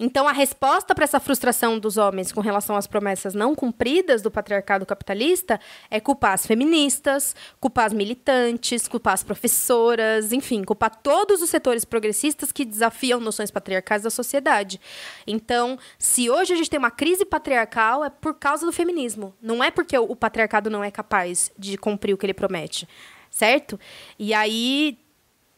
S2: Então, a resposta para essa frustração dos homens com relação às promessas não cumpridas do patriarcado capitalista é culpar as feministas, culpar as militantes, culpar as professoras, enfim, culpar todos os setores progressistas que desafiam noções patriarcais da sociedade. Então, se hoje a gente tem uma crise patriarcal, é por causa do feminismo. Não é porque o patriarcado não é capaz de cumprir o que ele promete, certo? E aí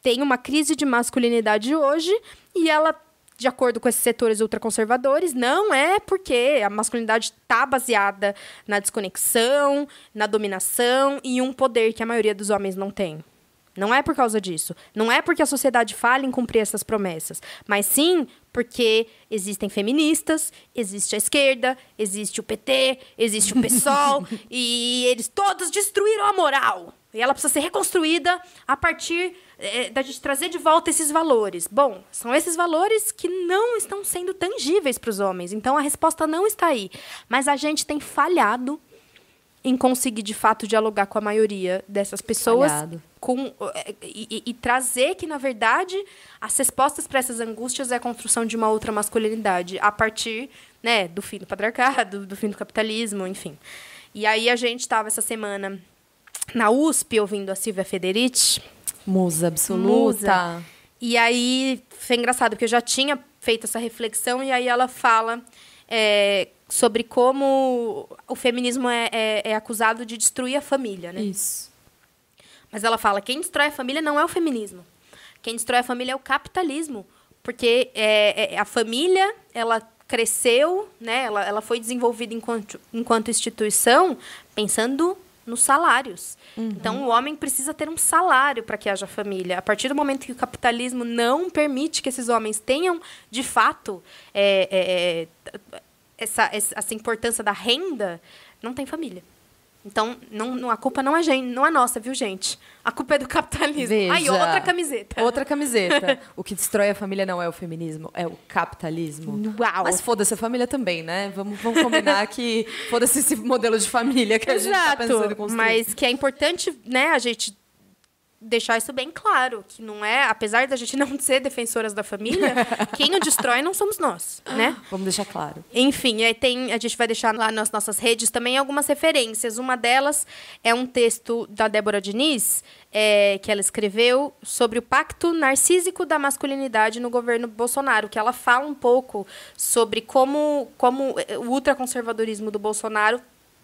S2: tem uma crise de masculinidade hoje e ela de acordo com esses setores ultraconservadores, não é porque a masculinidade está baseada na desconexão, na dominação e um poder que a maioria dos homens não tem. Não é por causa disso. Não é porque a sociedade falha em cumprir essas promessas, mas sim porque existem feministas, existe a esquerda, existe o PT, existe o PSOL e eles todos destruíram a moral. E ela precisa ser reconstruída a partir é, da gente trazer de volta esses valores. Bom, são esses valores que não estão sendo tangíveis para os homens. Então a resposta não está aí. Mas a gente tem falhado em conseguir de fato dialogar com a maioria dessas pessoas com, eh, e, e, trazer que, na verdade, as respostas para essas angústias é a construção de uma outra masculinidade a partir né, do fim do patriarcado, do fim do capitalismo, enfim. E aí a gente estava essa semana na USP ouvindo a Silvia Federici.
S1: Musa absoluta. Musa.
S2: E aí foi engraçado, porque eu já tinha feito essa reflexão, e aí ela fala é, sobre como o feminismo é, é, é, acusado de destruir a família, né? Isso. Mas ela fala: quem destrói a família não é o feminismo. Quem destrói a família é o capitalismo. Porque é, é, a família, ela cresceu, né? ela, ela foi desenvolvida enquanto, enquanto instituição pensando nos salários. Uhum. Então, o homem precisa ter um salário para que haja família. A partir do momento que o capitalismo não permite que esses homens tenham, de fato, é, é, é essa, essa importância da renda, não tem família. Então, não, não, a culpa não é gente, não é nossa, viu, gente? A culpa é do capitalismo. Veja, Aí, outra
S1: camiseta. Outra camiseta. o que destrói a família não é o feminismo, é o capitalismo. Uau! Mas foda-se a família também, né? Vamos, vamos combinar que foda-se esse modelo de família que Exato, a gente está pensando em construir. Mas que é importante, né, a gente deixar isso bem
S2: claro, que não é, apesar da gente não ser defensoras da família, quem o destrói não somos nós, né? Vamos deixar claro. Enfim, aí tem, a gente vai deixar lá nas nossas redes também algumas referências. Uma delas é um texto da Débora Diniz, é, que ela escreveu sobre o pacto narcísico da masculinidade no governo Bolsonaro, que ela fala um pouco sobre como, como o ultraconservadorismo do Bolsonaro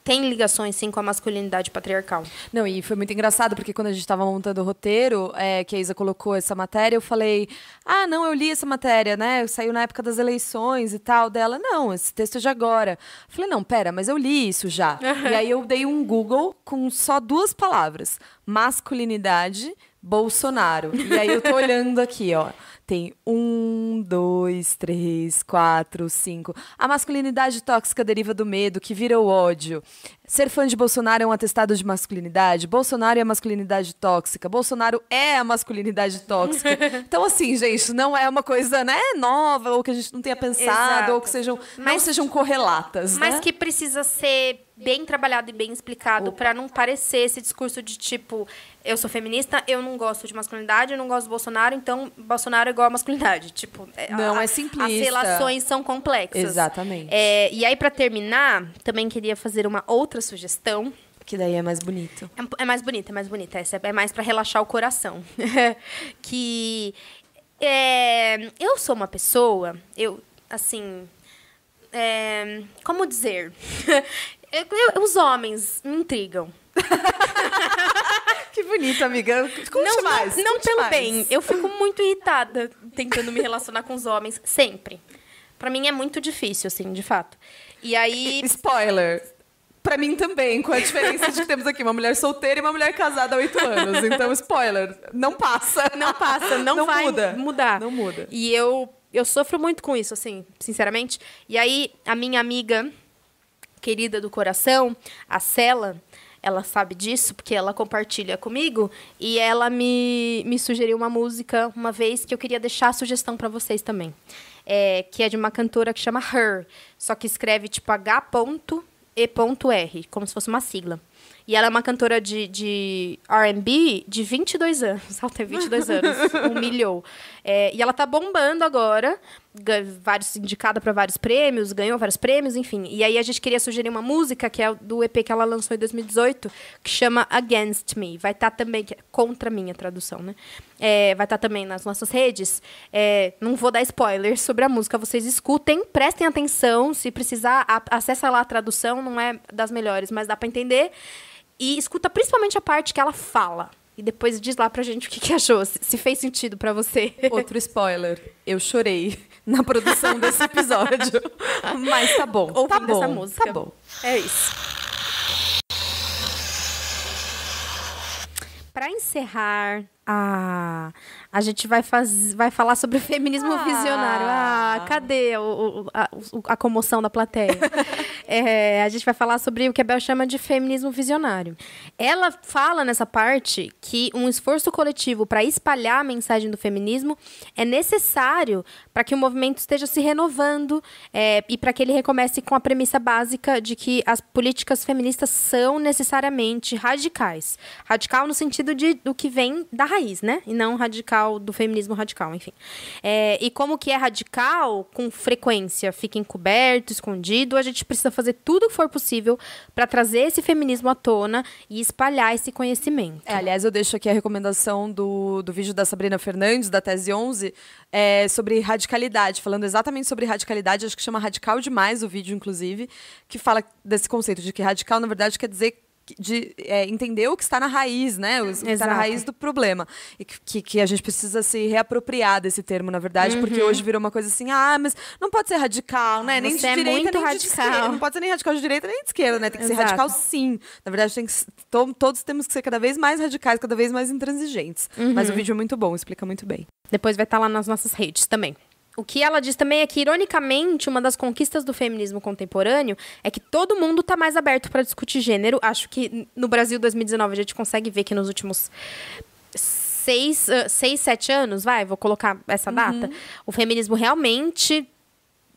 S2: tem ligações,
S1: sim, com a masculinidade patriarcal. Não, e foi muito engraçado, porque quando a gente estava montando o roteiro, é, que a Isa colocou essa matéria, eu falei, ah, não, eu li essa matéria, né? Saiu na época das eleições e tal, dela, não, esse texto é de agora. Eu falei, não, pera, mas eu li isso já. e aí eu dei um Google com só duas palavras, masculinidade, Bolsonaro. E aí eu tô olhando aqui, ó. Tem um, dois, três, quatro, cinco. A masculinidade tóxica deriva do medo, que vira o ódio. Ser fã de Bolsonaro é um atestado de masculinidade. Bolsonaro é a masculinidade tóxica. Bolsonaro é a masculinidade tóxica. Então, assim, gente, não é uma coisa né, nova, ou que a gente não tenha pensado, Exato. ou que sejam, mas, não sejam correlatas. Mas né? que precisa ser bem trabalhado e
S2: bem explicado para não parecer esse discurso de tipo eu sou feminista, eu não gosto de masculinidade, eu não gosto do Bolsonaro, então Bolsonaro é igual a masculinidade. Tipo, é, não,
S1: a, é simplista. As relações
S2: são complexas. Exatamente. É, e aí, para terminar, também queria fazer uma outra sugestão.
S1: Que daí é mais bonito.
S2: É, é mais bonita, é mais bonita. Essa é mais para relaxar o coração. que é, eu sou uma pessoa, eu, assim. É, como dizer? eu, eu, os homens me intrigam. Que
S1: bonito, amiga.
S2: não, mais. Não, não também. Mais. Eu fico muito irritada tentando me relacionar com os homens. Sempre. Para mim é muito difícil, assim, de fato. E aí. Spoiler! Pra mim também, com a diferença de que temos aqui uma mulher solteira e uma mulher casada há oito anos. Então, spoiler, não passa. Não passa, não, não vai muda. mudar. Não muda. E eu, eu sofro muito com isso, assim, sinceramente. E aí, a minha amiga querida do coração, a Cela, ela sabe disso, porque ela compartilha comigo, e ela me, me sugeriu uma música uma vez que eu queria deixar a sugestão para vocês também. É, que é de uma cantora que chama Her, só que escreve tipo H.E.R, como se fosse uma sigla. E ela é uma cantora de, de RB de 22 anos. Ela tem 22 anos, humilhou. É, e ela tá bombando agora, vários indicada para vários prêmios, ganhou vários prêmios, enfim. E aí a gente queria sugerir uma música que é do EP que ela lançou em 2018, que chama Against Me. Vai estar tá também é contra mim a tradução, né? É, vai estar tá também nas nossas redes. É, não vou dar spoilers sobre a música, vocês escutem, prestem atenção, se precisar a, acessa lá a tradução, não é das melhores, mas dá para entender. E escuta principalmente a parte que ela fala. E depois diz lá pra gente o que, que achou,
S1: se fez sentido para você. Outro spoiler, eu chorei. na produção desse episódio. Mas tá bom. Ouvindo tá bom, essa música. Tá bom. É isso.
S2: Para encerrar
S1: a
S2: a gente vai, faz, vai falar sobre o feminismo ah. visionário. Ah, cadê o, o, a, a, comoção da plateia? é, a gente vai falar sobre o que a Bel chama de feminismo visionário. Ela fala nessa parte que um esforço coletivo para espalhar a mensagem do feminismo é necessário para que o movimento esteja se renovando é, e para que ele recomece com a premissa básica de que as políticas feministas são necessariamente radicais. Radical no sentido de do que vem da raiz, né? E não radical radical do feminismo radical, enfim. É, e como que é radical, com frequência fica encoberto, escondido, a gente precisa fazer tudo o que for possível para trazer esse
S1: feminismo à tona e espalhar esse conhecimento. É, aliás, eu deixo aqui a recomendação do, do vídeo da Sabrina Fernandes, da Tese 11, é, sobre radicalidade, falando exatamente sobre radicalidade, acho que chama Radical Demais o vídeo, inclusive, que fala desse conceito de que radical, na verdade, quer dizer de é, entender o que está na raiz, né? O, que está na raiz do problema. E que, que, a gente precisa se reapropriar desse termo, na verdade, uhum. porque hoje virou uma coisa assim, ah, mas não pode ser radical, né? Você nem de é direita, muito nem radical. de esquerda. Não pode ser nem radical de direita, nem de esquerda, né? Tem que Exato. ser radical sim. Na verdade, tem que, to, todos temos que ser cada vez mais radicais, cada vez mais intransigentes. Uhum. Mas o uhum. vídeo é muito bom, explica muito bem. Depois vai estar tá lá nas nossas redes também. O que ela diz também é que, ironicamente,
S2: uma das conquistas do feminismo contemporâneo é que todo mundo está mais aberto para discutir gênero. Acho que no Brasil 2019 a gente consegue ver que nos últimos seis, ah, seis sete anos, vai, vou colocar essa uhum. data, uhum. o feminismo realmente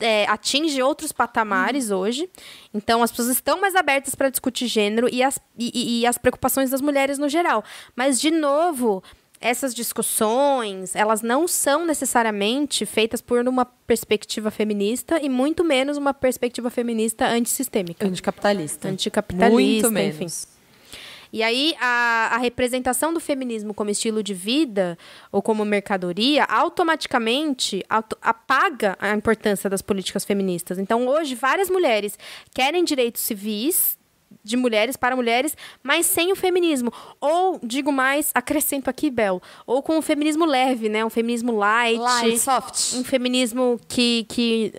S2: é, atinge outros patamares uhum. hoje. Então, as pessoas estão mais abertas para discutir gênero e as, e, e, as preocupações das mulheres no geral. Mas, de novo, essas discussões, elas não são necessariamente feitas por uma perspectiva feminista e muito menos uma perspectiva feminista antissistêmica. Anticapitalista. Anticapitalista, muito enfim. Menos. E aí, a, a, representação do feminismo como estilo de vida ou como mercadoria automaticamente auto apaga a importância das políticas feministas. Então, hoje, várias mulheres querem direitos civis de mulheres para mulheres, mas sem o feminismo. Ou, digo mais, acrescento aqui, Bel, ou com um feminismo leve, né? Um feminismo light. Light, soft. Um feminismo que. que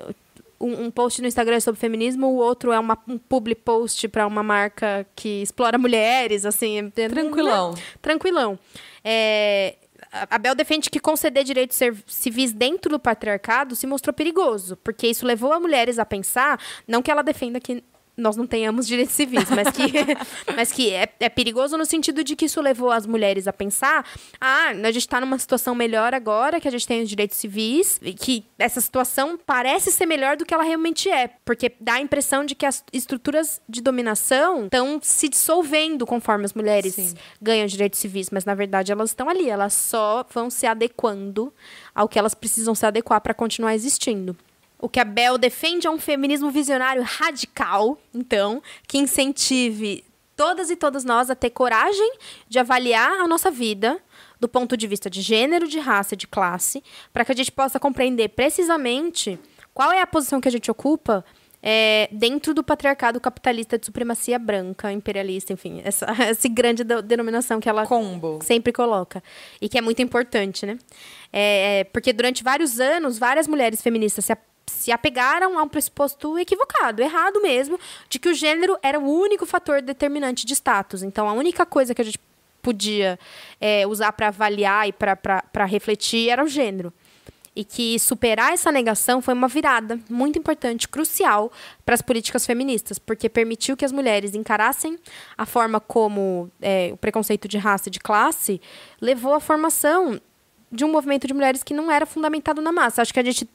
S2: um, um post no Instagram é sobre feminismo, o outro é uma, um public post para uma marca que explora mulheres, assim. É Tranquilão. Né? Tranquilão. É, a Bel defende que conceder direitos civis dentro do patriarcado se mostrou perigoso, porque isso levou as mulheres a pensar, não que ela defenda que nós não tenhamos direitos civis, mas que, mas que é, é, perigoso no sentido de que isso levou as mulheres a pensar: ah, a gente está numa situação melhor agora, que a gente tem os direitos civis, e que essa situação parece ser melhor do que ela realmente é, porque dá a impressão de que as estruturas de dominação estão se dissolvendo conforme as mulheres Sim. ganham direitos civis, mas na verdade elas estão ali, elas só vão se adequando ao que elas precisam se adequar para continuar existindo. O que a Bel defende é um feminismo visionário radical, então, que incentive todas e todas nós a ter coragem de avaliar a nossa vida do ponto de vista de gênero, de raça, de classe, para que a gente possa compreender precisamente qual é a posição que a gente ocupa é, dentro do patriarcado capitalista de supremacia branca, imperialista, enfim, essa, essa grande denominação que ela Combo. sempre coloca. E que é muito importante, né? É, é porque durante vários anos, várias mulheres feministas se, se apegaram a um pressuposto equivocado, errado mesmo, de que o gênero era o único fator determinante de status. Então, a única coisa que a gente podia é, usar para avaliar e para refletir era o gênero. E que superar essa negação foi uma virada muito importante, crucial para as políticas feministas, porque permitiu que as mulheres encarassem a forma como é, o preconceito de raça e de classe levou à formação de um movimento de mulheres que não era fundamentado na massa. Acho que a gente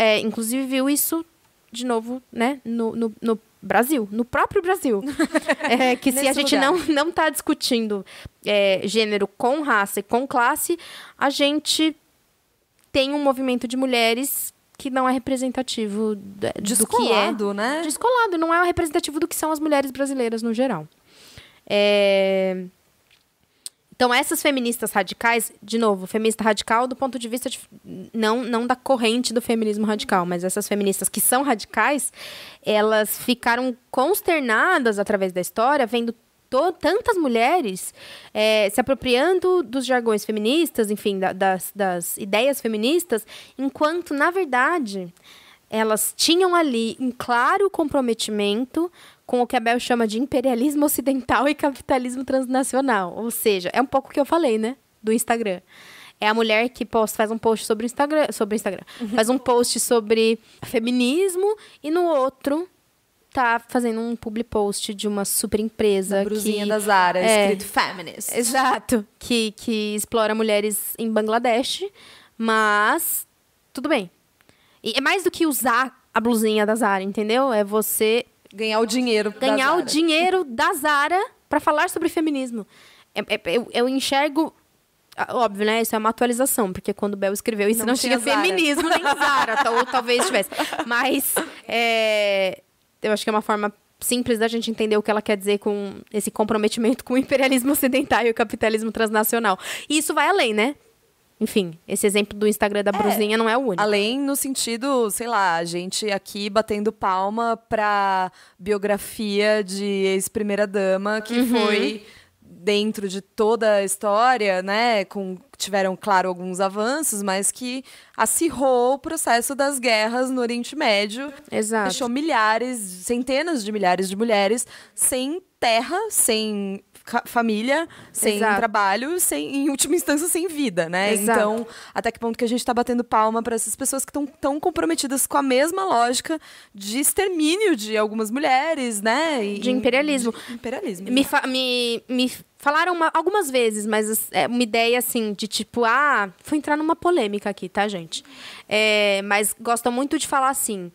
S2: é, inclusive viu isso de novo, né, no, no, no Brasil, no próprio Brasil. é, que se a gente lugar. não, não tá discutindo é, gênero com raça e com classe, a gente tem um movimento de mulheres que não é representativo do, descolado, que é. né? Descolado, não é representativo do que são as mulheres brasileiras no geral. É... Então, essas feministas radicais, de novo, feminista radical do ponto de vista de, não, não da corrente do feminismo radical, mas essas feministas que são radicais, elas ficaram consternadas através da história, vendo tantas mulheres é, se apropriando dos jargões feministas, enfim, da, das, das ideias feministas, enquanto, na verdade, elas tinham ali um claro comprometimento com o que a Bel chama de imperialismo ocidental e capitalismo transnacional. Ou seja, é um pouco o que eu falei, né? Do Instagram. É a mulher que posta, faz um post sobre o Instagram. Sobre o Instagram. Faz um post sobre feminismo e no outro tá fazendo um public post de uma super empresa. que da Zara, é, escrito feminist. Exato. Que, que explora mulheres em Bangladesh, mas tudo bem. E é mais do que usar a blusinha da Zara, entendeu? É você Ganhar o dinheiro. Ganhar o dinheiro da Zara para falar sobre feminismo. É, é, eu, eu, enxergo. Óbvio, né? Isso é uma atualização, porque quando o Bel escreveu isso não, não tinha, tinha feminismo nem Zara, ou talvez tivesse. Mas é, eu acho que é uma forma simples da gente entender o que ela quer dizer com esse comprometimento com o imperialismo ocidental e o capitalismo transnacional. E isso vai além, né?
S1: Enfim, esse exemplo do Instagram da é, Bruzinha não é o único. Além no sentido, sei lá, a gente aqui batendo palma pra biografia de ex-primeira dama que uhum. foi dentro de toda a história, né, com tiveram claro alguns avanços, mas que acirrou o processo das guerras no Oriente Médio, Exato. deixou milhares, centenas de milhares de mulheres sem terra, sem família, sem Exato. trabalho, sem, em última instância, sem vida, né? Exato. Então, até que ponto que a gente está batendo palma para essas pessoas que estão tão comprometidas com a mesma lógica de extermínio de algumas mulheres, né? E, de imperialismo. De imperialismo.
S2: Me, fa me, me falaram uma, algumas vezes, mas é uma ideia assim de tipo, ah, vou entrar numa polêmica aqui, tá, gente? É, mas gosta muito de falar assim.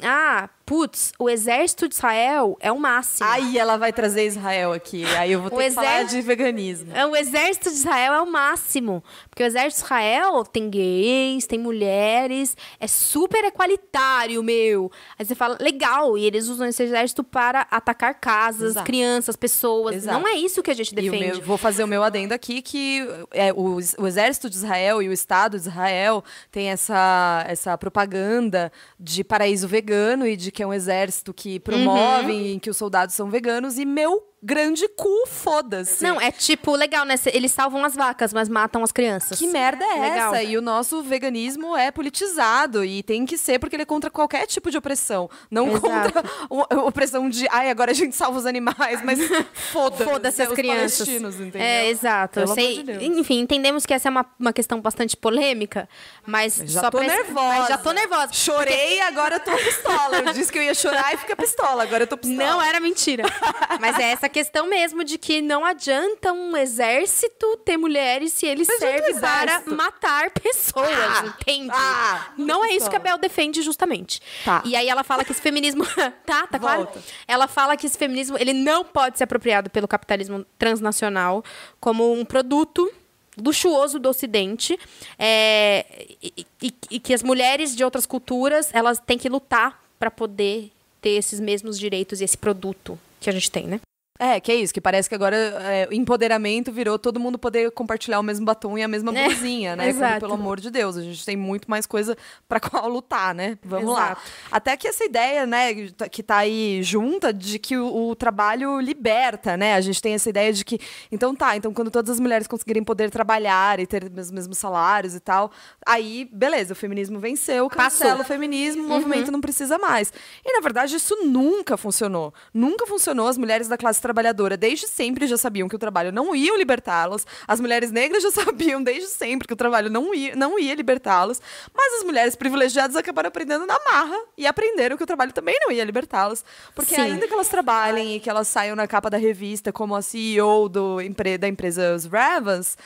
S2: Ah, putz, o exército de Israel é o máximo. Aí ela vai trazer Israel
S1: aqui. Aí eu vou ter o que falar de veganismo.
S2: É, o exército de Israel é o máximo. Porque o exército de Israel tem gays, tem mulheres, é super equalitário, meu. Aí você fala, legal, e eles usam esse exército para atacar casas, Exato. crianças, pessoas. Exato. Não é
S1: isso que a gente defende. Meu, vou fazer o meu adendo aqui, que é, o, o exército de Israel e o Estado de Israel tem essa, essa propaganda de paraíso vegano e de que é um exército que promove uhum. em que os soldados são veganos, e meu grande cu, foda-se. Não, é tipo, legal, né? Eles salvam as vacas, mas matam as crianças. Que merda é, é essa? E o nosso veganismo é politizado e tem que ser porque ele é contra qualquer tipo de opressão. Não Exato. contra opressão de, ai, agora a gente salva os animais, mas foda-se. Foda-se né, as crianças. entendeu? É, exato. Sei, de
S2: enfim, entendemos que essa é uma, uma questão bastante polêmica, mas já só tô nervosa. Mas já
S1: tô nervosa. Chorei porque... agora eu tô
S2: pistola. Eu disse que eu ia chorar e fica pistola, agora eu tô pistola. Não era mentira. mas é essa essa questão mesmo de que não adianta um exército ter mulheres se ele Mas serve para matar pessoas, ah, entende? Ah, não é isso que a Bel defende justamente. Tá. E aí ela fala que esse feminismo... tá, tá claro? Ela fala que esse feminismo ele não pode ser apropriado pelo capitalismo transnacional como um produto luxuoso do Ocidente é, e, e, e, que as mulheres de outras culturas elas têm que lutar para poder ter esses mesmos direitos e esse produto que a gente tem, né?
S1: É, que é isso, que parece que agora é, empoderamento virou todo mundo poder compartilhar o mesmo batom e a mesma é, blusinha, né? Exato. Quando, pelo amor de Deus, a gente tem muito mais coisa para qual lutar, né? Vamos exato. lá. Até que essa ideia, né, tá, que tá aí junta de que o, o, trabalho liberta, né? A gente tem essa ideia de que, então tá, então quando todas as mulheres conseguirem poder trabalhar e ter os mesmos salários e tal, aí, beleza, o feminismo venceu, cancela Passou. o feminismo, o uhum. movimento uhum. não precisa mais. E na verdade isso nunca funcionou. Nunca funcionou, as mulheres da classe trabalhadora desde sempre já sabiam que o trabalho não ia libertá-los, as mulheres negras já sabiam desde sempre que o trabalho não ia, não ia libertá-los, mas as mulheres privilegiadas acabaram aprendendo na marra e aprenderam que o trabalho também não ia libertá los Porque Sim. ainda que elas trabalhem e que elas saiam na capa da revista como a CEO do, da empresa Os Ravens,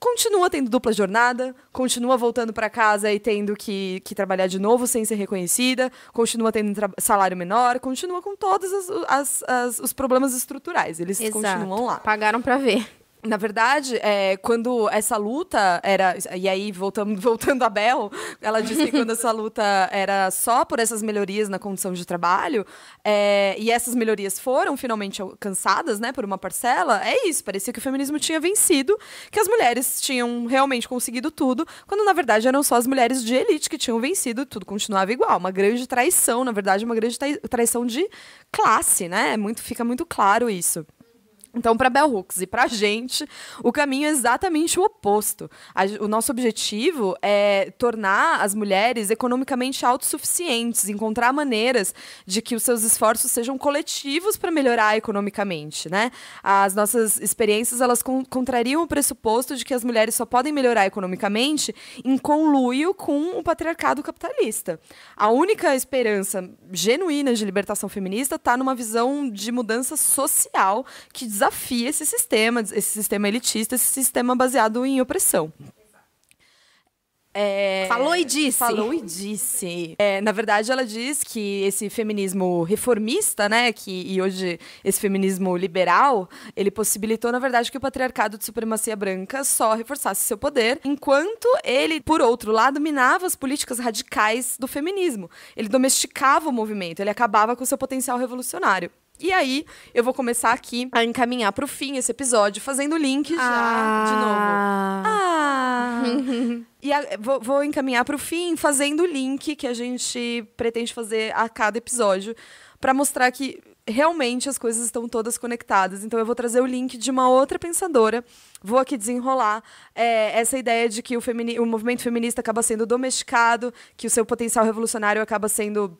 S1: continua tendo dupla jornada, continua voltando para casa e tendo que, que trabalhar de novo sem ser reconhecida, continua tendo salário menor, continua com todos as, as, as, os problemas estruturais. Eles Exato. continuam lá. Pagaram para ver. Na verdade, é, quando essa luta era. E aí, voltando, voltando a Bel, ela disse que quando essa luta era só por essas melhorias na condição de trabalho, é, e essas melhorias foram finalmente alcançadas, né, por uma parcela, é isso. Parecia que o feminismo tinha vencido, que as mulheres tinham realmente conseguido tudo, quando na verdade eram só as mulheres de elite que tinham vencido, tudo continuava igual. Uma grande traição, na verdade, uma grande traição de classe, né? É muito, fica muito claro isso. Então, para Bell Hooks e para a gente, o caminho é exatamente o oposto. A, o nosso objetivo é tornar as mulheres economicamente autossuficientes, encontrar maneiras de que os seus esforços sejam coletivos para melhorar economicamente. Né? As nossas experiências elas con contrariam o pressuposto de que as mulheres só podem melhorar economicamente em conluio com o patriarcado capitalista. A única esperança genuína de libertação feminista está numa visão de mudança social que desafia esse sistema, esse sistema elitista, esse sistema baseado em opressão. É... Falou e disse. Falou e disse. É, na verdade, ela diz que esse feminismo reformista, né, que, e hoje esse feminismo liberal, ele possibilitou, na verdade, que o patriarcado de supremacia branca só reforçasse seu poder, enquanto ele, por outro lado, dominava as políticas radicais do feminismo. Ele domesticava o movimento, ele acabava com seu potencial revolucionário. E aí, eu vou começar aqui a encaminhar pro fim esse episódio, fazendo link já ah. de novo. Ah! e a, vou, vou encaminhar pro fim fazendo o link que a gente pretende fazer a cada episódio para mostrar que realmente as coisas estão todas conectadas. Então eu vou trazer o link de uma outra pensadora. Vou aqui desenrolar é, essa ideia de que o, o movimento feminista acaba sendo domesticado, que o seu potencial revolucionário acaba sendo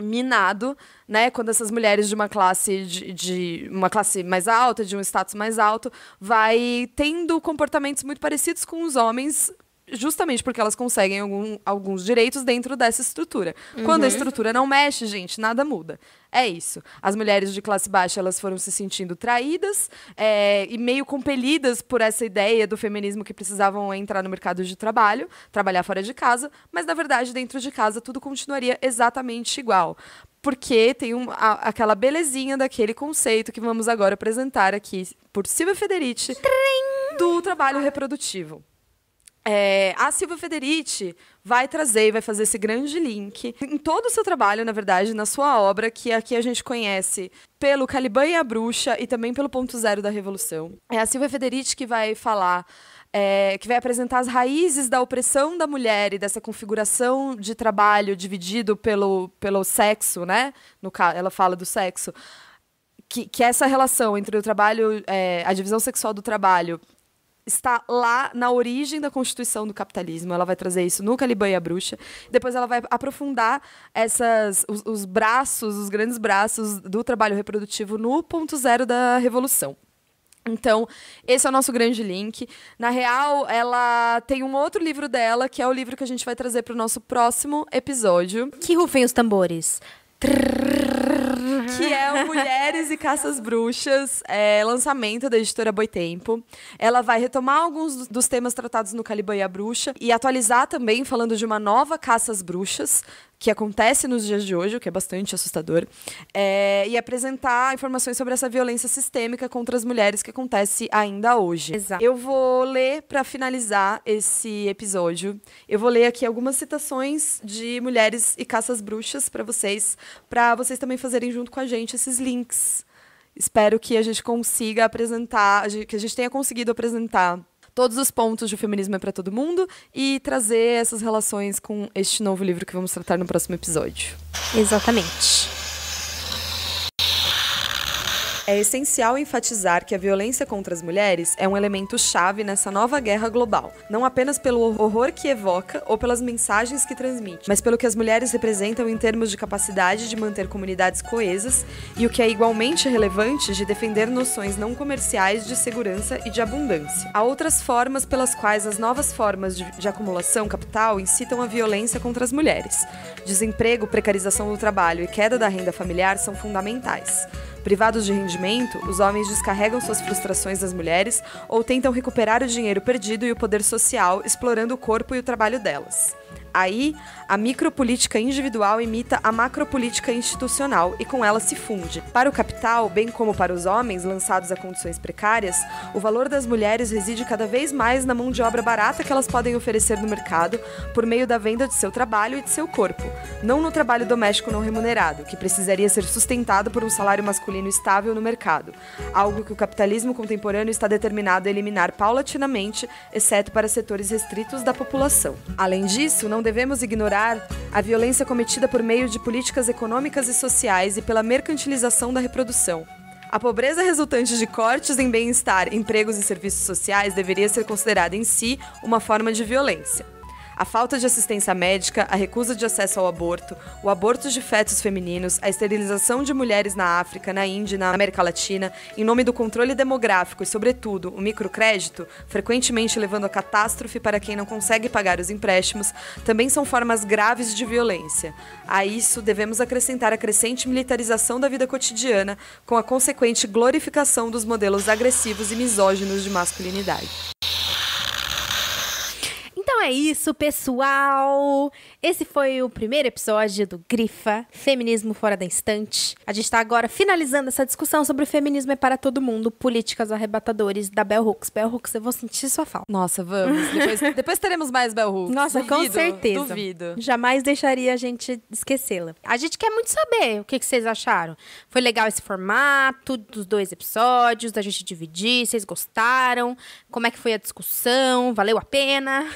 S1: minado, né? Quando essas mulheres de uma classe de, de, uma classe mais alta, de um status mais alto, vai tendo comportamentos muito parecidos com os homens, justamente porque elas conseguem algum, alguns direitos dentro dessa estrutura. Uhum. Quando a uhum. estrutura não mexe, gente, nada muda. É isso. As mulheres de classe baixa elas foram se sentindo traídas é, e meio compelidas por essa ideia do feminismo que precisavam entrar no mercado de trabalho, trabalhar fora de casa, mas na verdade dentro de casa tudo continuaria exatamente igual porque tem um, a, aquela belezinha daquele conceito que vamos agora apresentar aqui por Silvia Federici Trim. do trabalho reprodutivo. É, a Silvia Federici vai trazer e vai fazer esse grande link em todo o seu trabalho, na verdade, na sua obra, que aqui a gente conhece pelo Caliban e a Bruxa e também pelo Ponto Zero da Revolução. É a Silvia Federici que vai falar é, que vai apresentar as raízes da opressão da mulher e dessa configuração de trabalho dividido pelo, pelo sexo, né? No ela fala do sexo. Que, que é essa relação entre o trabalho, é, a divisão sexual do trabalho está lá na origem da constituição do capitalismo. Ela vai trazer isso no Caliban e a Bruxa. Depois ela vai aprofundar essas, os, os braços, os grandes braços do trabalho reprodutivo no ponto zero da revolução. Então, esse é o nosso grande link. Na real, ela tem um outro livro dela, que é o livro que a gente vai trazer para o nosso próximo episódio. Que rufem os tambores. Trrr que é o Mulheres e Caças Bruxas, é, lançamento da editora Boitempo. Ela vai retomar alguns dos temas tratados no Caliban e a Bruxa e atualizar também falando de uma nova Caças Bruxas, que acontece nos dias de hoje, o que é bastante assustador, é, e apresentar informações sobre essa violência sistêmica contra as mulheres que acontece ainda hoje. Exato. Eu vou ler para finalizar esse episódio. Eu vou ler aqui algumas citações de mulheres e caças bruxas para vocês, para vocês também fazerem junto com a gente esses links. Espero que a gente consiga apresentar, que a gente tenha conseguido apresentar todos os pontos de feminismo é para todo mundo e trazer essas relações com este novo livro que vamos tratar no próximo episódio. Exatamente. É essencial enfatizar que a violência contra as mulheres é um elemento chave nessa nova guerra global, não apenas pelo horror que evoca ou pelas mensagens que transmite, mas pelo que as mulheres representam em termos de capacidade de manter comunidades coesas e o que é igualmente relevante de defender noções não comerciais de segurança e de abundância. Há outras formas pelas quais as novas formas de, de acumulação capital incitam a violência contra as mulheres. Desemprego, precarização do trabalho e queda da renda familiar são fundamentais. Privados de rendimento, os homens descarregam suas frustrações das mulheres ou tentam recuperar o dinheiro perdido e o poder social, explorando o corpo e o trabalho delas. Aí, a micropolítica individual imita a macropolítica institucional e com ela se funde. Para o capital, bem como para os homens lançados a condições precárias, o valor das mulheres reside cada vez mais na mão de obra barata que elas podem oferecer no mercado por meio da venda de seu trabalho e de seu corpo, não no trabalho doméstico não remunerado, que precisaria ser sustentado por um salário masculino estável no mercado, algo que o capitalismo contemporâneo está determinado a eliminar paulatinamente, exceto para setores restritos da população. Além disso, não não devemos ignorar a violência cometida por meio de políticas econômicas e sociais e pela mercantilização da reprodução. A pobreza resultante de cortes em bem-estar, empregos e serviços sociais deveria ser considerada em si uma forma de violência. A falta de assistência médica, a recusa de acesso ao aborto, o aborto de fetos femininos, a esterilização de mulheres na África, na Índia, na América Latina, em nome do controle demográfico e, sobretudo, o microcrédito, frequentemente levando a catástrofe para quem não consegue pagar os empréstimos, também são formas graves de violência. A isso devemos acrescentar a crescente militarização da vida cotidiana, com a consequente glorificação dos modelos agressivos e misóginos de masculinidade
S2: é isso, pessoal. Esse foi o primeiro episódio do Grifa, Feminismo Fora da Instante. A gente está agora finalizando essa discussão sobre o feminismo é para todo mundo, políticas arrebatadores da Bell Hooks. Bell Hooks, eu vou sentir sua falta. Nossa, vamos. Depois,
S1: depois teremos mais Bell Hooks. Nossa, duvido, com certeza. Duvido. Jamais
S2: deixaria a gente esquecê-la. A gente quer muito saber o que, que vocês acharam. Foi legal esse formato dos dois episódios, da gente dividir, vocês gostaram? Como é que foi a discussão? Valeu a pena?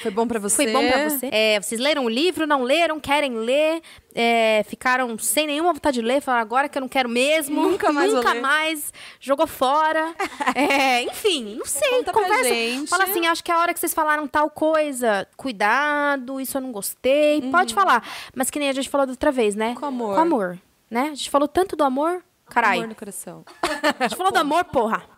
S2: Foi bom para você? Foi bom para você? É, vocês leram o livro, não leram, querem ler, é, ficaram sem nenhuma vontade de ler, falaram agora que eu não quero mesmo. Nunca mais. Nunca mais. Jogou fora. é, enfim, não sei. Conta conversa. Fala assim, acho que é a hora que vocês falaram tal coisa, cuidado, isso eu não gostei. Uhum. Pode falar. Mas que nem a gente falou da outra vez, né? Com
S1: amor. Com amor. Né? A gente falou tanto do amor. Caralho. Amor no coração. a gente falou do amor, porra.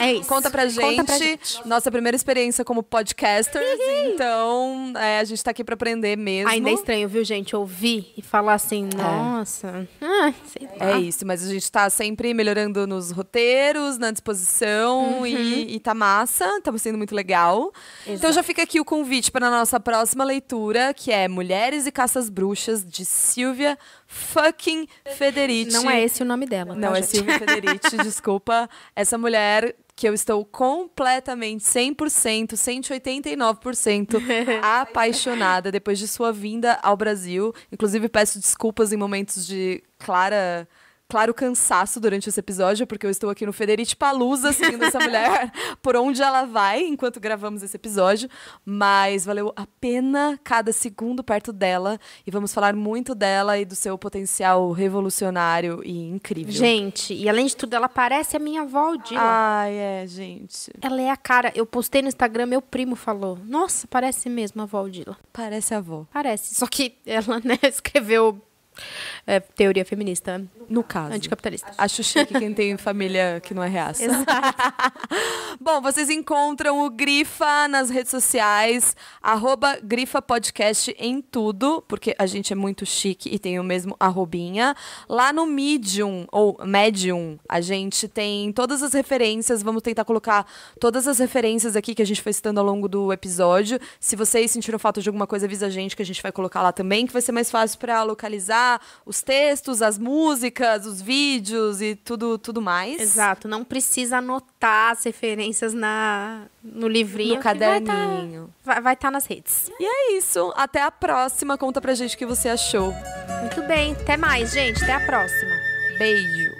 S1: É isso. Conta pra, gente, Conta pra gente nossa primeira experiência como podcasters. Uhum. então, é, a gente tá aqui pra aprender mesmo. Ainda é estranho, viu, gente? Ouvir e falar assim, é. nossa. É. Ah, é isso, mas a gente tá sempre melhorando nos roteiros, na disposição uhum. e, e tá massa. Tá sendo muito legal. Exato. Então já fica aqui o convite para nossa próxima leitura, que é Mulheres e Caças Bruxas, de Silvia fucking Federici. Não é esse o nome dela. Tá, Não, tá, é Silvia Federici, desculpa. Essa mulher que eu estou completamente 100%, 189% apaixonada depois de sua vinda ao Brasil. Inclusive peço desculpas em momentos de clara claro cansaço durante esse episódio, porque eu estou aqui no Federico Palusa seguindo essa mulher por onde ela vai enquanto gravamos esse episódio. Mas valeu a pena cada segundo perto dela e vamos falar muito dela e do seu potencial revolucionário e incrível. Gente, e além de tudo, ela parece a minha avó,
S2: Dila. Ai, é, gente. Ela é a cara. Eu postei no Instagram, meu primo falou: Nossa, parece mesmo a avó, Dila. Parece a avó. Parece. Só que ela, né, escreveu é, teoria feminista, no caso. Anticapitalista. Acho chique é quem tem família que não é reaça.
S1: Bom, vocês encontram o Grifa nas redes sociais, arroba Grifa Podcast em tudo, porque a gente é muito chique e tem o mesmo arrobinha. Lá no Medium, ou Medium, a gente tem todas as referências, vamos tentar colocar todas as referências aqui que a gente foi citando ao longo do episódio. Se vocês sentiram falta de alguma coisa, avisa a gente que a gente vai colocar lá também, que vai ser mais fácil para localizar os textos, as músicas, os vídeos e tudo, tudo mais. Exato, não
S2: precisa anotar as referências na, no livrinho. No tá caderninho. Vai estar tá,
S1: tá nas redes. E é isso. Até a próxima. Conta pra gente o que você achou. Muito bem. Até mais, gente. Até a próxima. Beijo.